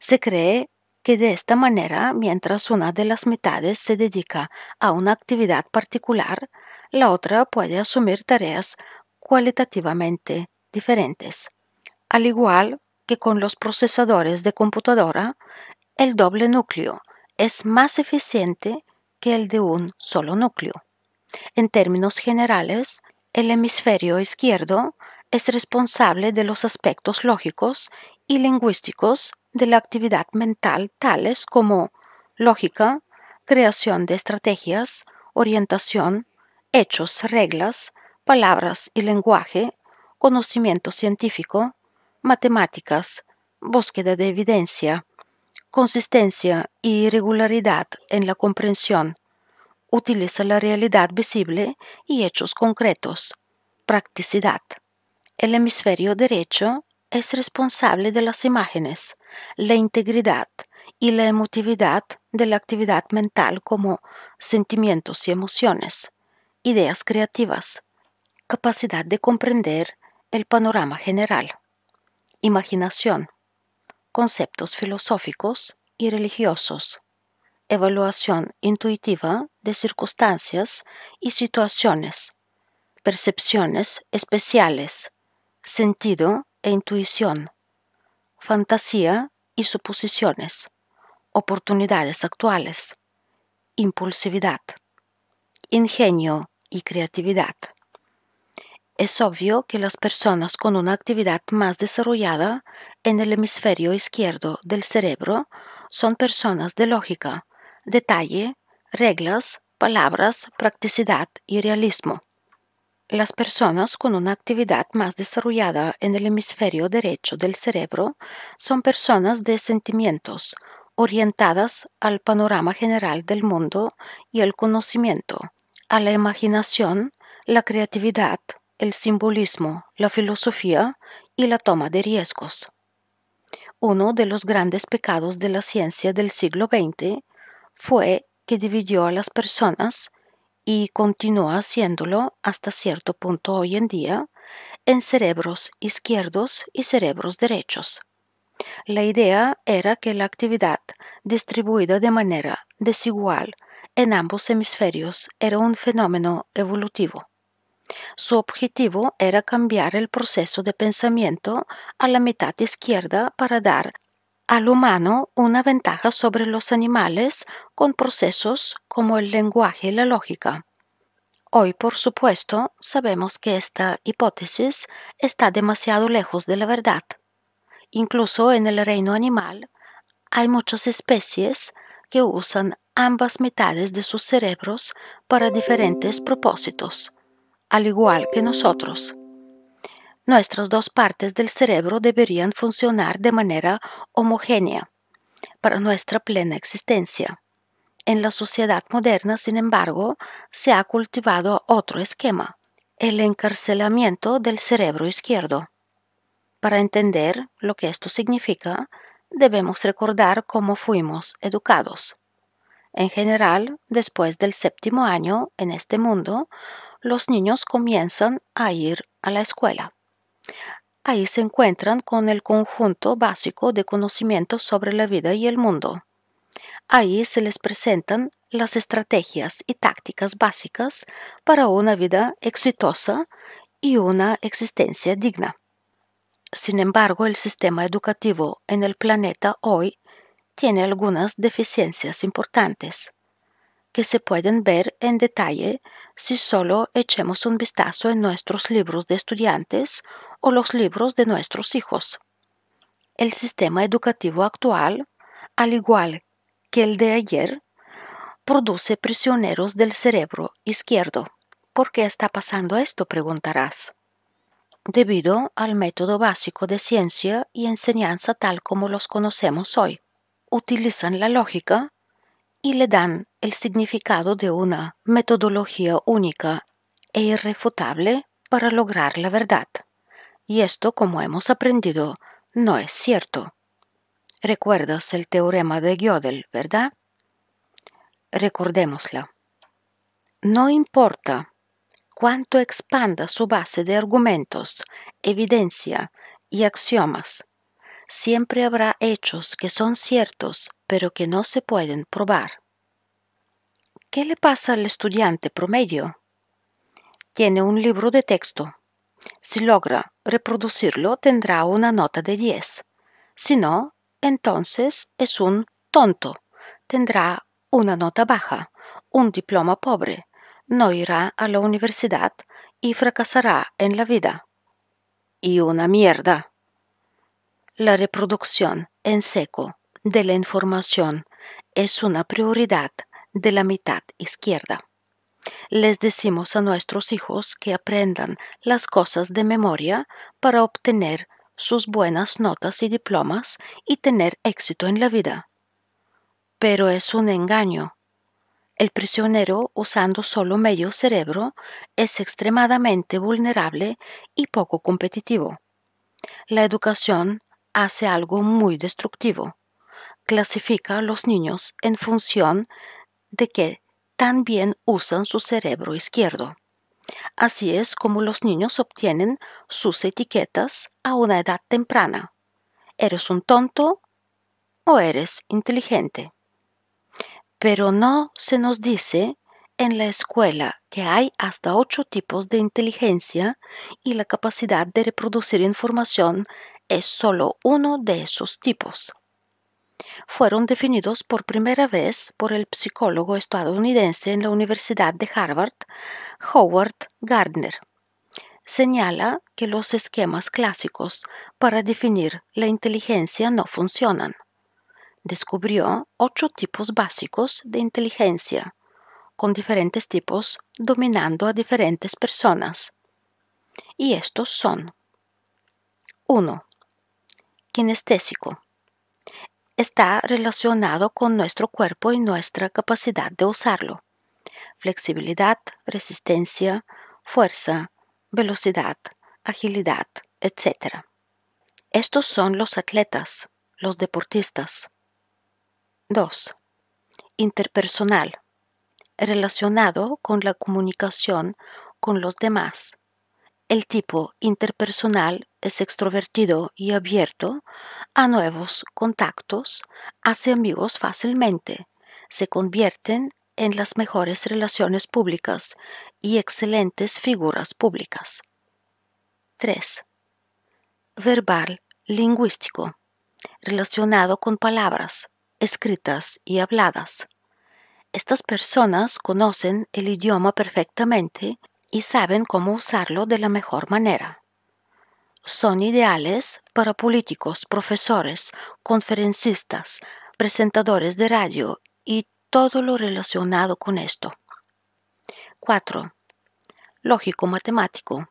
[SPEAKER 1] Se cree que de esta manera, mientras una de las mitades se dedica a una actividad particular, la otra puede asumir tareas cualitativamente diferentes. Al igual que con los procesadores de computadora, el doble núcleo es más eficiente que el de un solo núcleo. En términos generales, el hemisferio izquierdo es responsable de los aspectos lógicos y lingüísticos de la actividad mental tales como lógica, creación de estrategias, orientación, hechos, reglas, palabras y lenguaje, conocimiento científico, matemáticas, búsqueda de evidencia, consistencia y regularidad en la comprensión. Utiliza la realidad visible y hechos concretos. Practicidad. El hemisferio derecho es responsable de las imágenes, la integridad y la emotividad de la actividad mental como sentimientos y emociones, ideas creativas, capacidad de comprender el panorama general, imaginación, conceptos filosóficos y religiosos, evaluación intuitiva de circunstancias y situaciones, percepciones especiales, sentido e intuición, fantasía y suposiciones, oportunidades actuales, impulsividad, ingenio y creatividad. Es obvio que las personas con una actividad más desarrollada en el hemisferio izquierdo del cerebro son personas de lógica, detalle, reglas, palabras, practicidad y realismo. Las personas con una actividad más desarrollada en el hemisferio derecho del cerebro son personas de sentimientos, orientadas al panorama general del mundo y el conocimiento, a la imaginación, la creatividad, el simbolismo, la filosofía y la toma de riesgos. Uno de los grandes pecados de la ciencia del siglo XX fue que dividió a las personas y continúa haciéndolo hasta cierto punto hoy en día en cerebros izquierdos y cerebros derechos. La idea era que la actividad distribuida de manera desigual en ambos hemisferios era un fenómeno evolutivo. Su objetivo era cambiar el proceso de pensamiento a la mitad izquierda para dar al humano una ventaja sobre los animales con procesos como el lenguaje y la lógica. Hoy, por supuesto, sabemos que esta hipótesis está demasiado lejos de la verdad. Incluso en el reino animal hay muchas especies que usan ambas mitades de sus cerebros para diferentes propósitos, al igual que nosotros nuestras dos partes del cerebro deberían funcionar de manera homogénea para nuestra plena existencia. En la sociedad moderna, sin embargo, se ha cultivado otro esquema, el encarcelamiento del cerebro izquierdo. Para entender lo que esto significa, debemos recordar cómo fuimos educados. En general, después del séptimo año en este mundo, los niños comienzan a ir a la escuela. Ahí se encuentran con el conjunto básico de conocimientos sobre la vida y el mundo. Ahí se les presentan las estrategias y tácticas básicas para una vida exitosa y una existencia digna. Sin embargo, el sistema educativo en el planeta hoy tiene algunas deficiencias importantes que se pueden ver en detalle si solo echemos un vistazo en nuestros libros de estudiantes o los libros de nuestros hijos. El sistema educativo actual, al igual que el de ayer, produce prisioneros del cerebro izquierdo. ¿Por qué está pasando esto? preguntarás. Debido al método básico de ciencia y enseñanza tal como los conocemos hoy. Utilizan la lógica y le dan el significado de una metodología única e irrefutable para lograr la verdad. Y esto, como hemos aprendido, no es cierto. Recuerdas el teorema de Gödel, ¿verdad? Recordémosla. No importa cuánto expanda su base de argumentos, evidencia y axiomas, siempre habrá hechos que son ciertos pero que no se pueden probar. ¿Qué le pasa al estudiante promedio? Tiene un libro de texto. Si logra reproducirlo tendrá una nota de 10. Si no, entonces es un tonto. Tendrá una nota baja, un diploma pobre, no irá a la universidad y fracasará en la vida. Y una mierda. La reproducción en seco de la información es una prioridad de la mitad izquierda les decimos a nuestros hijos que aprendan las cosas de memoria para obtener sus buenas notas y diplomas y tener éxito en la vida. Pero es un engaño. El prisionero, usando solo medio cerebro, es extremadamente vulnerable y poco competitivo. La educación hace algo muy destructivo. Clasifica a los niños en función de qué también usan su cerebro izquierdo. Así es como los niños obtienen sus etiquetas a una edad temprana. ¿Eres un tonto o eres inteligente? Pero no se nos dice en la escuela que hay hasta ocho tipos de inteligencia y la capacidad de reproducir información es solo uno de esos tipos fueron definidos por primera vez por el psicólogo estadounidense en la Universidad de Harvard, Howard Gardner. Señala que los esquemas clásicos para definir la inteligencia no funcionan. Descubrió ocho tipos básicos de inteligencia, con diferentes tipos dominando a diferentes personas. Y estos son 1. Kinestésico está relacionado con nuestro cuerpo y nuestra capacidad de usarlo. Flexibilidad, resistencia, fuerza, velocidad, agilidad, etc. Estos son los atletas, los deportistas. 2. Interpersonal. Relacionado con la comunicación con los demás el tipo interpersonal es extrovertido y abierto a nuevos contactos, hace amigos fácilmente, se convierten en las mejores relaciones públicas y excelentes figuras públicas. 3. Verbal lingüístico, relacionado con palabras escritas y habladas. Estas personas conocen el idioma perfectamente y saben cómo usarlo de la mejor manera. Son ideales para políticos, profesores, conferencistas, presentadores de radio y todo lo relacionado con esto. 4. Lógico matemático.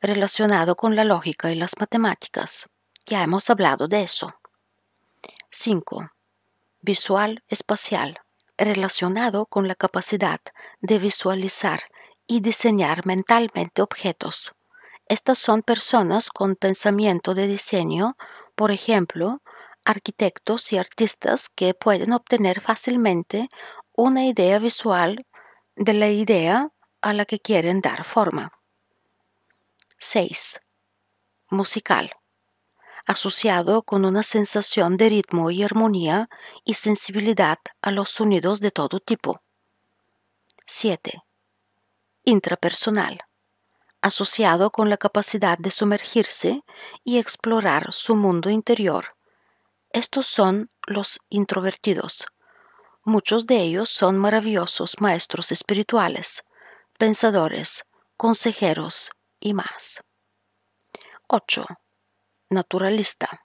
[SPEAKER 1] Relacionado con la lógica y las matemáticas. Ya hemos hablado de eso. 5. Visual espacial. Relacionado con la capacidad de visualizar y diseñar mentalmente objetos. Estas son personas con pensamiento de diseño, por ejemplo, arquitectos y artistas que pueden obtener fácilmente una idea visual de la idea a la que quieren dar forma. 6. Musical. Asociado con una sensación de ritmo y armonía y sensibilidad a los sonidos de todo tipo. 7 intrapersonal, asociado con la capacidad de sumergirse y explorar su mundo interior. Estos son los introvertidos. Muchos de ellos son maravillosos maestros espirituales, pensadores, consejeros y más. 8. Naturalista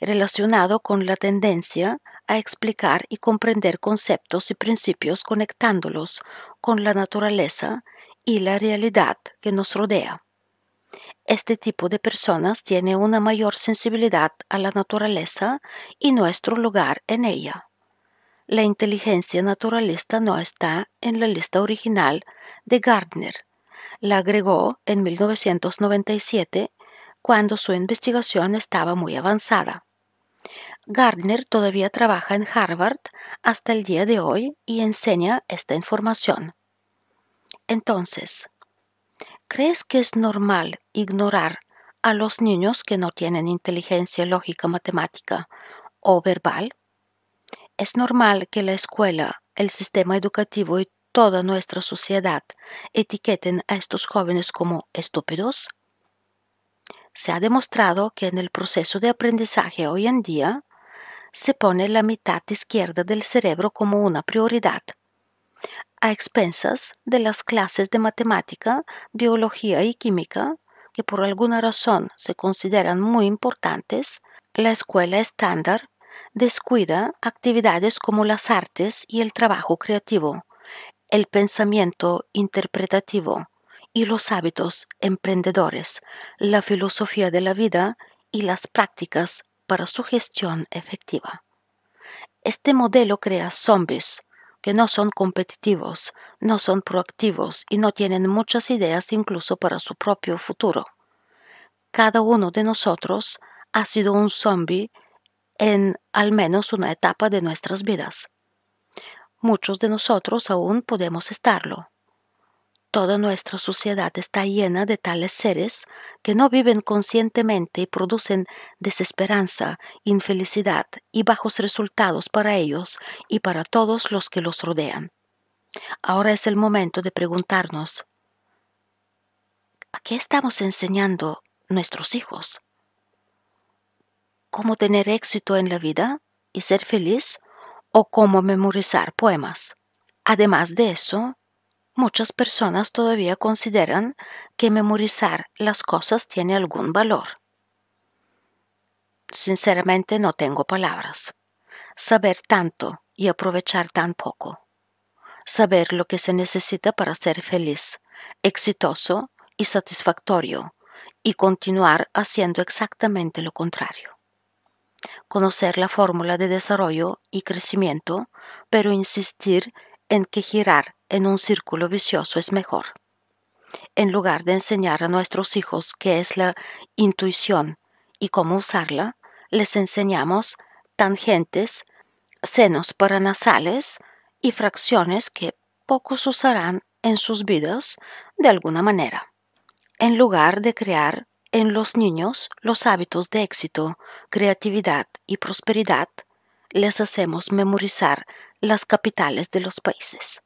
[SPEAKER 1] relacionado con la tendencia a explicar y comprender conceptos y principios conectándolos con la naturaleza y la realidad que nos rodea. Este tipo de personas tiene una mayor sensibilidad a la naturaleza y nuestro lugar en ella. La inteligencia naturalista no está en la lista original de Gardner. La agregó en 1997 cuando su investigación estaba muy avanzada. Gardner todavía trabaja en Harvard hasta el día de hoy y enseña esta información. Entonces, ¿crees que es normal ignorar a los niños que no tienen inteligencia lógica matemática o verbal? Es normal que la escuela, el sistema educativo y toda nuestra sociedad etiqueten a estos jóvenes como estúpidos? Se ha demostrado que en el proceso de aprendizaje hoy en día se pone la mitad izquierda del cerebro como una prioridad, a expensas de las clases de matemática, biología y química, que por alguna razón se consideran muy importantes, la escuela estándar descuida actividades como las artes y el trabajo creativo, el pensamiento interpretativo, y los hábitos emprendedores, la filosofía de la vida y las prácticas para su gestión efectiva. Este modelo crea zombies que no son competitivos, no son proactivos y no tienen muchas ideas incluso para su propio futuro. Cada uno de nosotros ha sido un zombie en al menos una etapa de nuestras vidas. Muchos de nosotros aún podemos estarlo. Toda nuestra sociedad está llena de tales seres que no viven conscientemente y producen desesperanza, infelicidad y bajos resultados para ellos y para todos los que los rodean. Ahora es el momento de preguntarnos, ¿a qué estamos enseñando nuestros hijos? ¿Cómo tener éxito en la vida y ser feliz? ¿O cómo memorizar poemas? Además de eso, Muchas personas todavía consideran que memorizar las cosas tiene algún valor. Sinceramente no tengo palabras. Saber tanto y aprovechar tan poco. Saber lo que se necesita para ser feliz, exitoso y satisfactorio y continuar haciendo exactamente lo contrario. Conocer la fórmula de desarrollo y crecimiento, pero insistir en que girar en un círculo vicioso es mejor. En lugar de enseñar a nuestros hijos qué es la intuición y cómo usarla, les enseñamos tangentes, senos paranasales y fracciones que pocos usarán en sus vidas de alguna manera. En lugar de crear en los niños los hábitos de éxito, creatividad y prosperidad, les hacemos memorizar las capitales de los países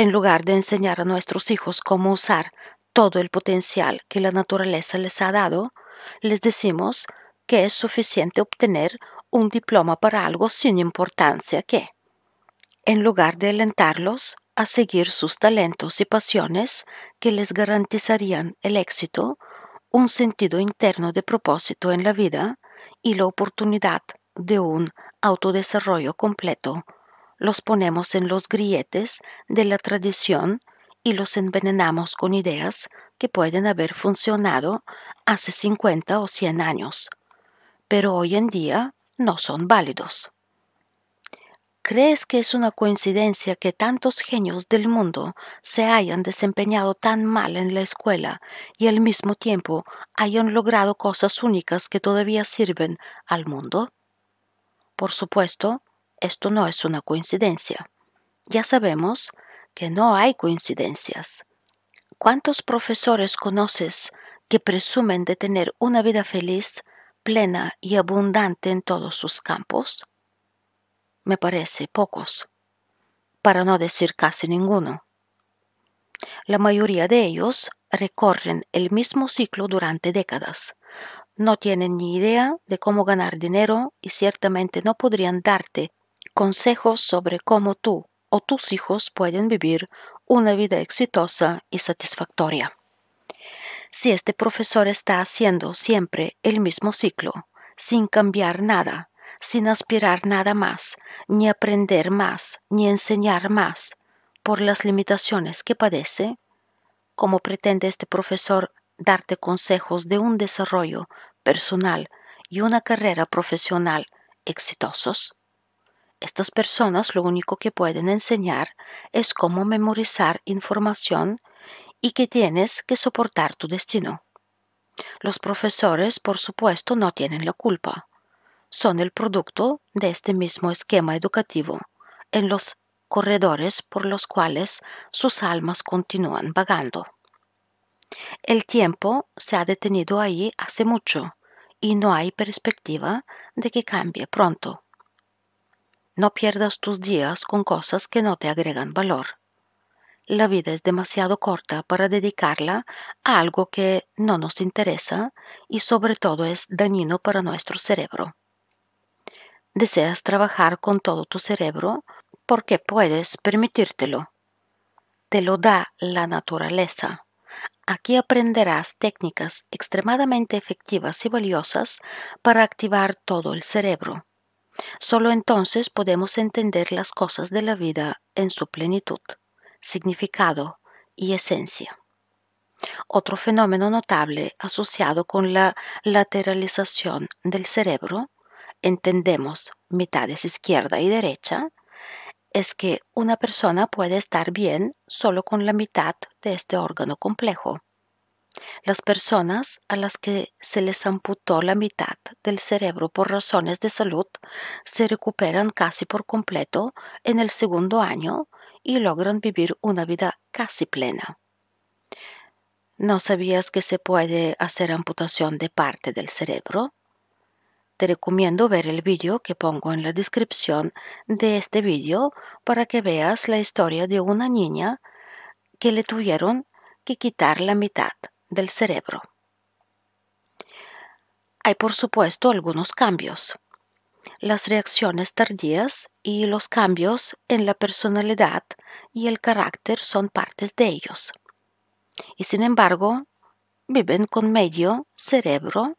[SPEAKER 1] en lugar de enseñar a nuestros hijos cómo usar todo el potencial que la naturaleza les ha dado, les decimos que es suficiente obtener un diploma para algo sin importancia que, en lugar de alentarlos a seguir sus talentos y pasiones que les garantizarían el éxito, un sentido interno de propósito en la vida y la oportunidad de un autodesarrollo completo los ponemos en los grietes de la tradición y los envenenamos con ideas que pueden haber funcionado hace 50 o 100 años, pero hoy en día no son válidos. ¿Crees que es una coincidencia que tantos genios del mundo se hayan desempeñado tan mal en la escuela y al mismo tiempo hayan logrado cosas únicas que todavía sirven al mundo? Por supuesto, esto no es una coincidencia. Ya sabemos que no hay coincidencias. ¿Cuántos profesores conoces que presumen de tener una vida feliz, plena y abundante en todos sus campos? Me parece pocos, para no decir casi ninguno. La mayoría de ellos recorren el mismo ciclo durante décadas. No tienen ni idea de cómo ganar dinero y ciertamente no podrían darte consejos sobre cómo tú o tus hijos pueden vivir una vida exitosa y satisfactoria. Si este profesor está haciendo siempre el mismo ciclo, sin cambiar nada, sin aspirar nada más, ni aprender más, ni enseñar más, por las limitaciones que padece, ¿cómo pretende este profesor darte consejos de un desarrollo personal y una carrera profesional exitosos? Estas personas lo único que pueden enseñar es cómo memorizar información y que tienes que soportar tu destino. Los profesores, por supuesto, no tienen la culpa. Son el producto de este mismo esquema educativo, en los corredores por los cuales sus almas continúan vagando. El tiempo se ha detenido ahí hace mucho y no hay perspectiva de que cambie pronto. No pierdas tus días con cosas que no te agregan valor. La vida es demasiado corta para dedicarla a algo que no nos interesa y sobre todo es dañino para nuestro cerebro. Deseas trabajar con todo tu cerebro porque puedes permitírtelo. Te lo da la naturaleza. Aquí aprenderás técnicas extremadamente efectivas y valiosas para activar todo el cerebro Solo entonces podemos entender las cosas de la vida en su plenitud, significado y esencia. Otro fenómeno notable asociado con la lateralización del cerebro, entendemos mitades izquierda y derecha, es que una persona puede estar bien solo con la mitad de este órgano complejo las personas a las que se les amputó la mitad del cerebro por razones de salud se recuperan casi por completo en el segundo año y logran vivir una vida casi plena. ¿No sabías que se puede hacer amputación de parte del cerebro? Te recomiendo ver el vídeo que pongo en la descripción de este vídeo para que veas la historia de una niña que le tuvieron que quitar la mitad del cerebro. Hay por supuesto algunos cambios. Las reacciones tardías y los cambios en la personalidad y el carácter son partes de ellos. Y sin embargo, viven con medio cerebro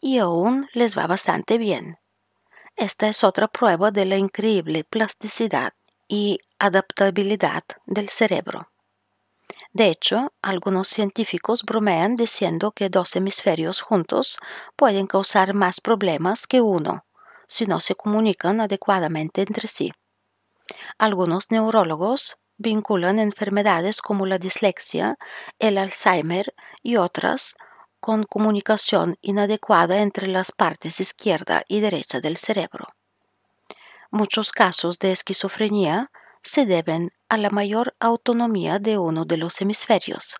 [SPEAKER 1] y aún les va bastante bien. Esta es otra prueba de la increíble plasticidad y adaptabilidad del cerebro. De hecho, algunos científicos bromean diciendo que dos hemisferios juntos pueden causar más problemas que uno, si no se comunican adecuadamente entre sí. Algunos neurólogos vinculan enfermedades como la dislexia, el Alzheimer y otras con comunicación inadecuada entre las partes izquierda y derecha del cerebro. Muchos casos de esquizofrenia se deben a la mayor autonomía de uno de los hemisferios.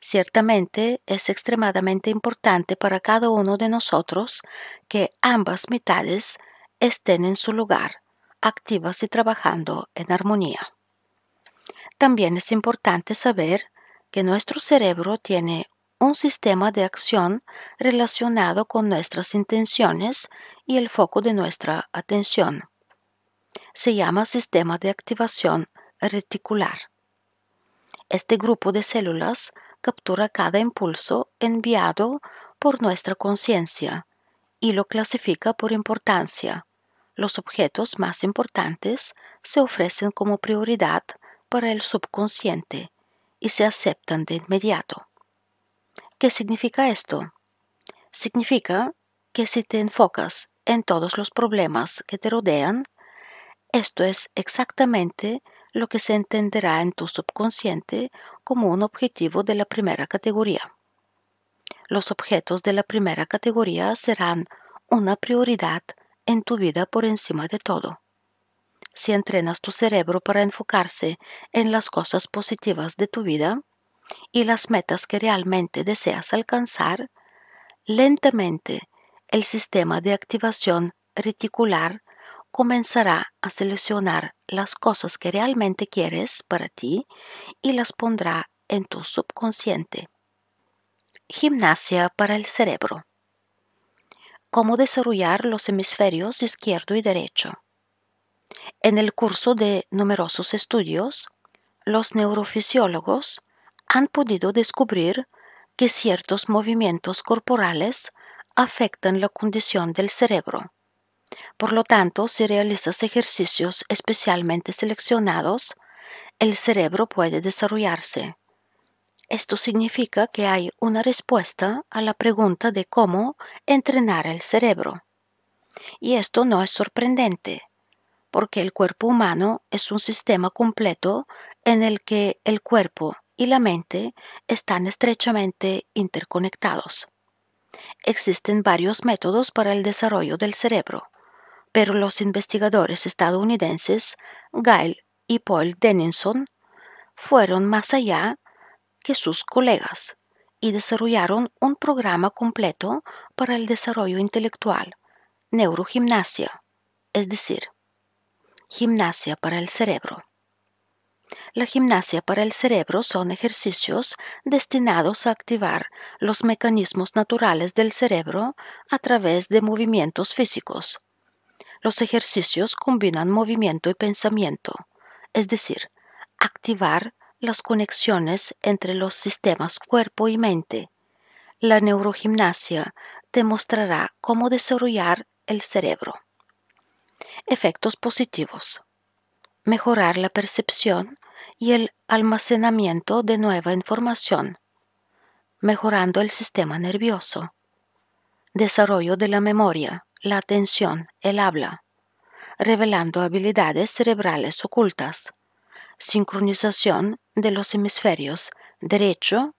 [SPEAKER 1] Ciertamente es extremadamente importante para cada uno de nosotros que ambas mitades estén en su lugar, activas y trabajando en armonía. También es importante saber que nuestro cerebro tiene un sistema de acción relacionado con nuestras intenciones y el foco de nuestra atención se llama sistema de activación reticular. Este grupo de células captura cada impulso enviado por nuestra conciencia y lo clasifica por importancia. Los objetos más importantes se ofrecen como prioridad para el subconsciente y se aceptan de inmediato. ¿Qué significa esto? Significa que si te enfocas en todos los problemas que te rodean, esto es exactamente lo que se entenderá en tu subconsciente como un objetivo de la primera categoría. Los objetos de la primera categoría serán una prioridad en tu vida por encima de todo. Si entrenas tu cerebro para enfocarse en las cosas positivas de tu vida y las metas que realmente deseas alcanzar, lentamente el sistema de activación reticular comenzará a seleccionar las cosas que realmente quieres para ti y las pondrá en tu subconsciente. Gimnasia para el cerebro. Cómo desarrollar los hemisferios izquierdo y derecho. En el curso de numerosos estudios, los neurofisiólogos han podido descubrir que ciertos movimientos corporales afectan la condición del cerebro por lo tanto, si realizas ejercicios especialmente seleccionados, el cerebro puede desarrollarse. Esto significa que hay una respuesta a la pregunta de cómo entrenar el cerebro. Y esto no es sorprendente, porque el cuerpo humano es un sistema completo en el que el cuerpo y la mente están estrechamente interconectados. Existen varios métodos para el desarrollo del cerebro pero los investigadores estadounidenses Gail y Paul Denison fueron más allá que sus colegas y desarrollaron un programa completo para el desarrollo intelectual, neurogimnasia, es decir, gimnasia para el cerebro. La gimnasia para el cerebro son ejercicios destinados a activar los mecanismos naturales del cerebro a través de movimientos físicos, los ejercicios combinan movimiento y pensamiento, es decir, activar las conexiones entre los sistemas cuerpo y mente. La neurogimnasia demostrará cómo desarrollar el cerebro. Efectos positivos. Mejorar la percepción y el almacenamiento de nueva información, mejorando el sistema nervioso. Desarrollo de la memoria la atención, el habla, revelando habilidades cerebrales ocultas, sincronización de los hemisferios derecho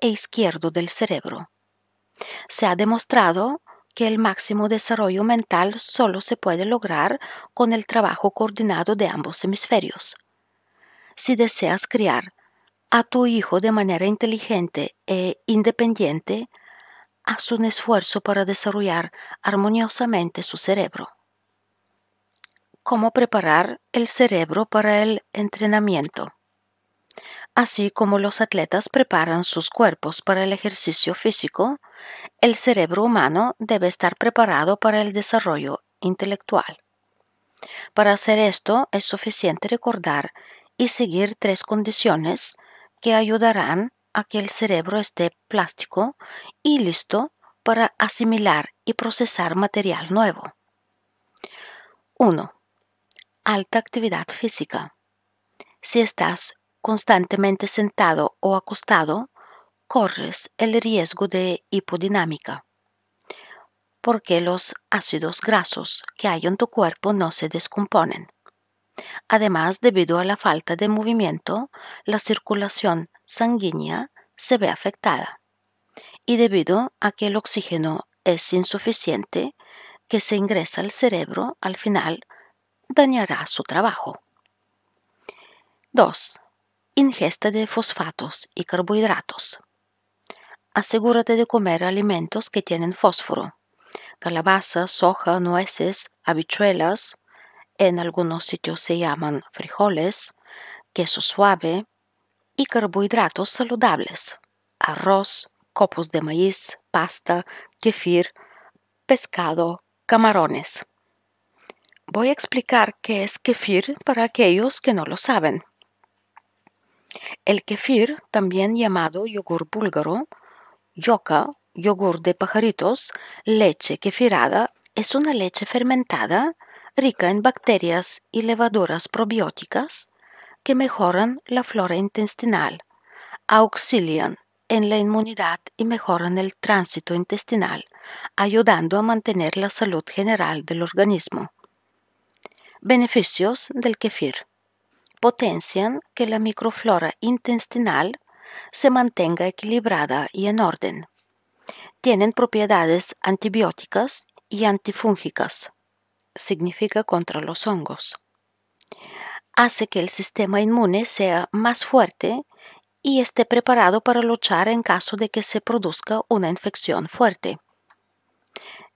[SPEAKER 1] e izquierdo del cerebro. Se ha demostrado que el máximo desarrollo mental solo se puede lograr con el trabajo coordinado de ambos hemisferios. Si deseas criar a tu hijo de manera inteligente e independiente, hace un esfuerzo para desarrollar armoniosamente su cerebro. Cómo preparar el cerebro para el entrenamiento, así como los atletas preparan sus cuerpos para el ejercicio físico, el cerebro humano debe estar preparado para el desarrollo intelectual. Para hacer esto es suficiente recordar y seguir tres condiciones que ayudarán a que el cerebro esté plástico y listo para asimilar y procesar material nuevo. 1. Alta actividad física. Si estás constantemente sentado o acostado, corres el riesgo de hipodinámica, porque los ácidos grasos que hay en tu cuerpo no se descomponen. Además, debido a la falta de movimiento, la circulación sanguínea se ve afectada. Y debido a que el oxígeno es insuficiente que se ingresa al cerebro, al final dañará su trabajo. 2. Ingesta de fosfatos y carbohidratos. Asegúrate de comer alimentos que tienen fósforo. Calabaza, soja, nueces, habichuelas, en algunos sitios se llaman frijoles, queso suave, y carbohidratos saludables, arroz, copos de maíz, pasta, kefir, pescado, camarones. Voy a explicar qué es kefir para aquellos que no lo saben. El kefir, también llamado yogur búlgaro, yoka, yogur de pajaritos, leche kefirada, es una leche fermentada rica en bacterias y levaduras probióticas que mejoran la flora intestinal, auxilian en la inmunidad y mejoran el tránsito intestinal, ayudando a mantener la salud general del organismo. Beneficios del kefir. Potencian que la microflora intestinal se mantenga equilibrada y en orden. Tienen propiedades antibióticas y antifúngicas. Significa contra los hongos hace que el sistema inmune sea más fuerte y esté preparado para luchar en caso de que se produzca una infección fuerte.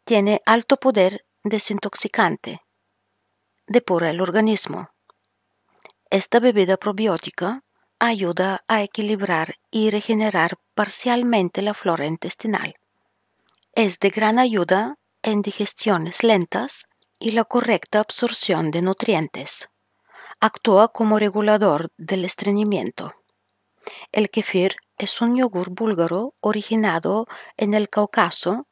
[SPEAKER 1] Tiene alto poder desintoxicante. Depura el organismo. Esta bebida probiótica ayuda a equilibrar y regenerar parcialmente la flora intestinal. Es de gran ayuda en digestiones lentas y la correcta absorción de nutrientes actúa como regulador del estreñimiento. El kefir es un yogur búlgaro originado en el Cáucaso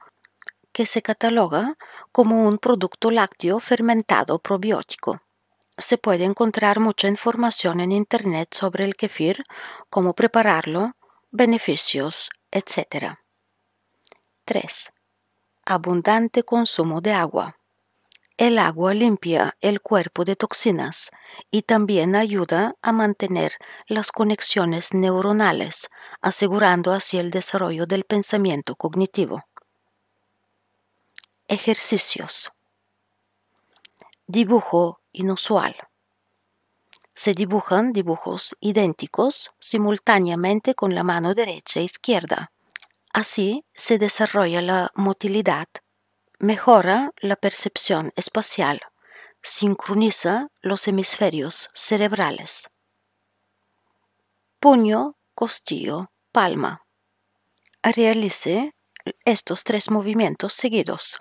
[SPEAKER 1] que se cataloga como un producto lácteo fermentado probiótico. Se puede encontrar mucha información en Internet sobre el kefir, cómo prepararlo, beneficios, etc. 3. Abundante consumo de agua. El agua limpia el cuerpo de toxinas y también ayuda a mantener las conexiones neuronales, asegurando así el desarrollo del pensamiento cognitivo. Ejercicios. Dibujo inusual. Se dibujan dibujos idénticos simultáneamente con la mano derecha e izquierda. Así se desarrolla la motilidad Mejora la percepción espacial. Sincroniza los hemisferios cerebrales. Puño, costillo, palma. Realice estos tres movimientos seguidos.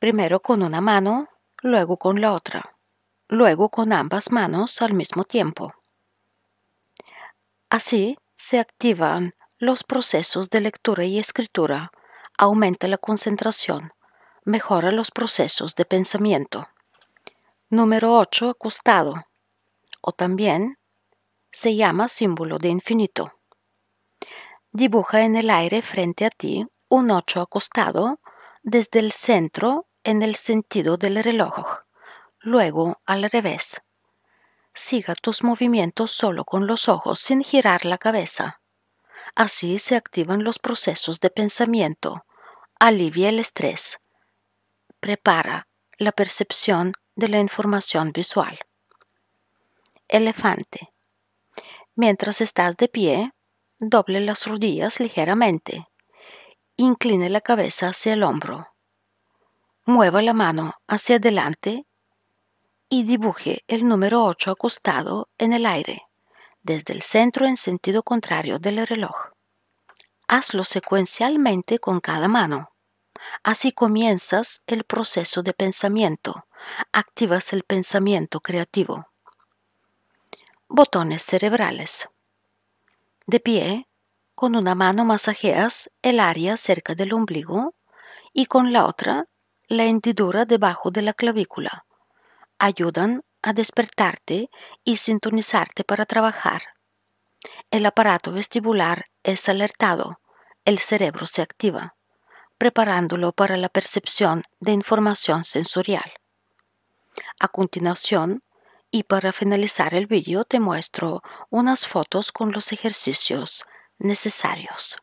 [SPEAKER 1] Primero con una mano, luego con la otra, luego con ambas manos al mismo tiempo. Así se activan los procesos de lectura y escritura aumenta la concentración, mejora los procesos de pensamiento. Número 8. Acostado. O también se llama símbolo de infinito. Dibuja en el aire frente a ti un 8 acostado desde el centro en el sentido del reloj, luego al revés. Siga tus movimientos solo con los ojos sin girar la cabeza. Así se activan los procesos de pensamiento, alivia el estrés, prepara la percepción de la información visual. Elefante. Mientras estás de pie, doble las rodillas ligeramente. Incline la cabeza hacia el hombro. Mueva la mano hacia adelante y dibuje el número 8 acostado en el aire desde el centro en sentido contrario del reloj. Hazlo secuencialmente con cada mano. Así comienzas el proceso de pensamiento, activas el pensamiento creativo. Botones cerebrales. De pie, con una mano masajeas el área cerca del ombligo y con la otra la hendidura debajo de la clavícula. Ayudan a despertarte y sintonizarte para trabajar. El aparato vestibular es alertado, el cerebro se activa, preparándolo para la percepción de información sensorial. A continuación, y para finalizar el vídeo te muestro unas fotos con los ejercicios necesarios.